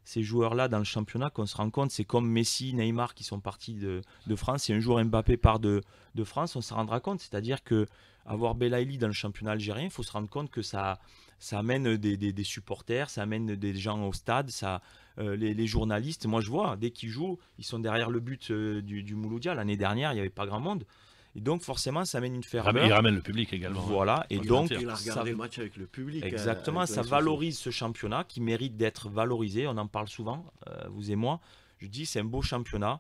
ces joueurs-là dans le championnat qu'on se rend compte, c'est comme Messi, Neymar qui sont partis de, de France, et un jour Mbappé part de, de France, on se rendra compte, c'est-à-dire que avoir Belaïli dans le championnat algérien, il faut se rendre compte que ça, ça amène des, supporters, ça amène des gens au stade, ça, euh, les, journalistes, moi je vois, dès qu'ils jouent, ils sont derrière le but euh, du, Mouloudia. L'année dernière, il n'y avait pas grand monde. Et donc forcément, ça amène une ferveur. Il ramène le public également. Hein. Voilà, et donc... Il a regardé le match avec le public. Exactement, ça valorise ce championnat qui mérite d'être valorisé. On en parle souvent, euh, vous et moi. Je dis, c'est un beau championnat.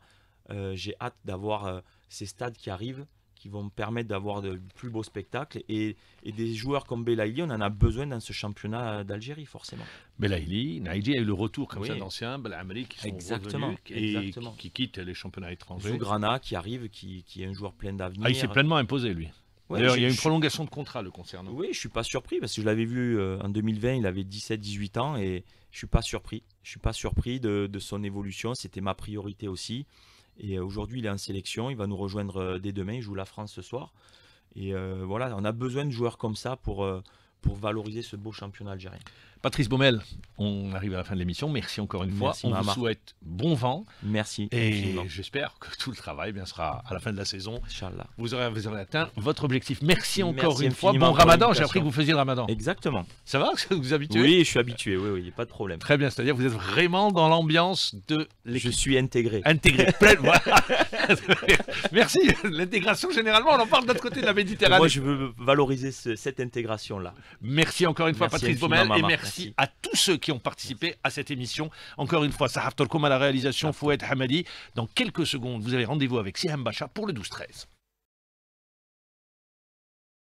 J'ai hâte d'avoir ces stades qui arrivent qui vont permettre d'avoir de plus beaux spectacles. Et, des joueurs comme Belaïli, on en a besoin dans ce championnat d'Algérie, forcément. Belaïli, Naïdi a eu le retour comme ça d'anciens, Belamri qui sont exactement, revenus, et Qui, quitte les championnats étrangers. Zougrana qui arrive, qui, qui est un joueur plein d'avenir. Ah, il s'est pleinement imposé, lui. D'ailleurs, il y a une prolongation de contrat le concernant. Oui, je suis pas surpris parce que je l'avais vu euh, en 2020, il avait 17-18 ans et je suis pas surpris. Je suis pas surpris de, de son évolution, c'était ma priorité aussi. Et euh, aujourd'hui, il est en sélection. Il va nous rejoindre euh, dès demain. Il joue la France ce soir. Et euh, voilà, on a besoin de joueurs comme ça pour, pour valoriser ce beau championnat algérien. Patrice Baumel, on arrive à la fin de l'émission. Merci encore une fois. on vous souhaite bon vent. Merci. Et j'espère que tout le travail bien sera à la fin de la saison. Inch'Allah. Vous aurez, vous atteint votre objectif. Merci encore une fois. Bon ramadan. J'ai appris que vous faisiez le ramadan. Exactement. Ça va Vous vous habituez Oui, je suis habitué. Oui, oui, pas de problème. Très bien. C'est-à-dire vous êtes vraiment dans l'ambiance de Je suis intégré. Intégré. Plein. Merci. L'intégration, généralement, on en parle de l'autre côté de la Méditerranée. Moi, je veux valoriser cette intégration-là. Merci encore une fois, Patrice Baumel. Et merci merci, à tous ceux qui ont participé à cette émission. Encore une fois, Sahaf Tolkoum à la réalisation, Fouad Hamadi. Dans quelques secondes, vous avez rendez-vous avec Siham Bacha pour le 12-13.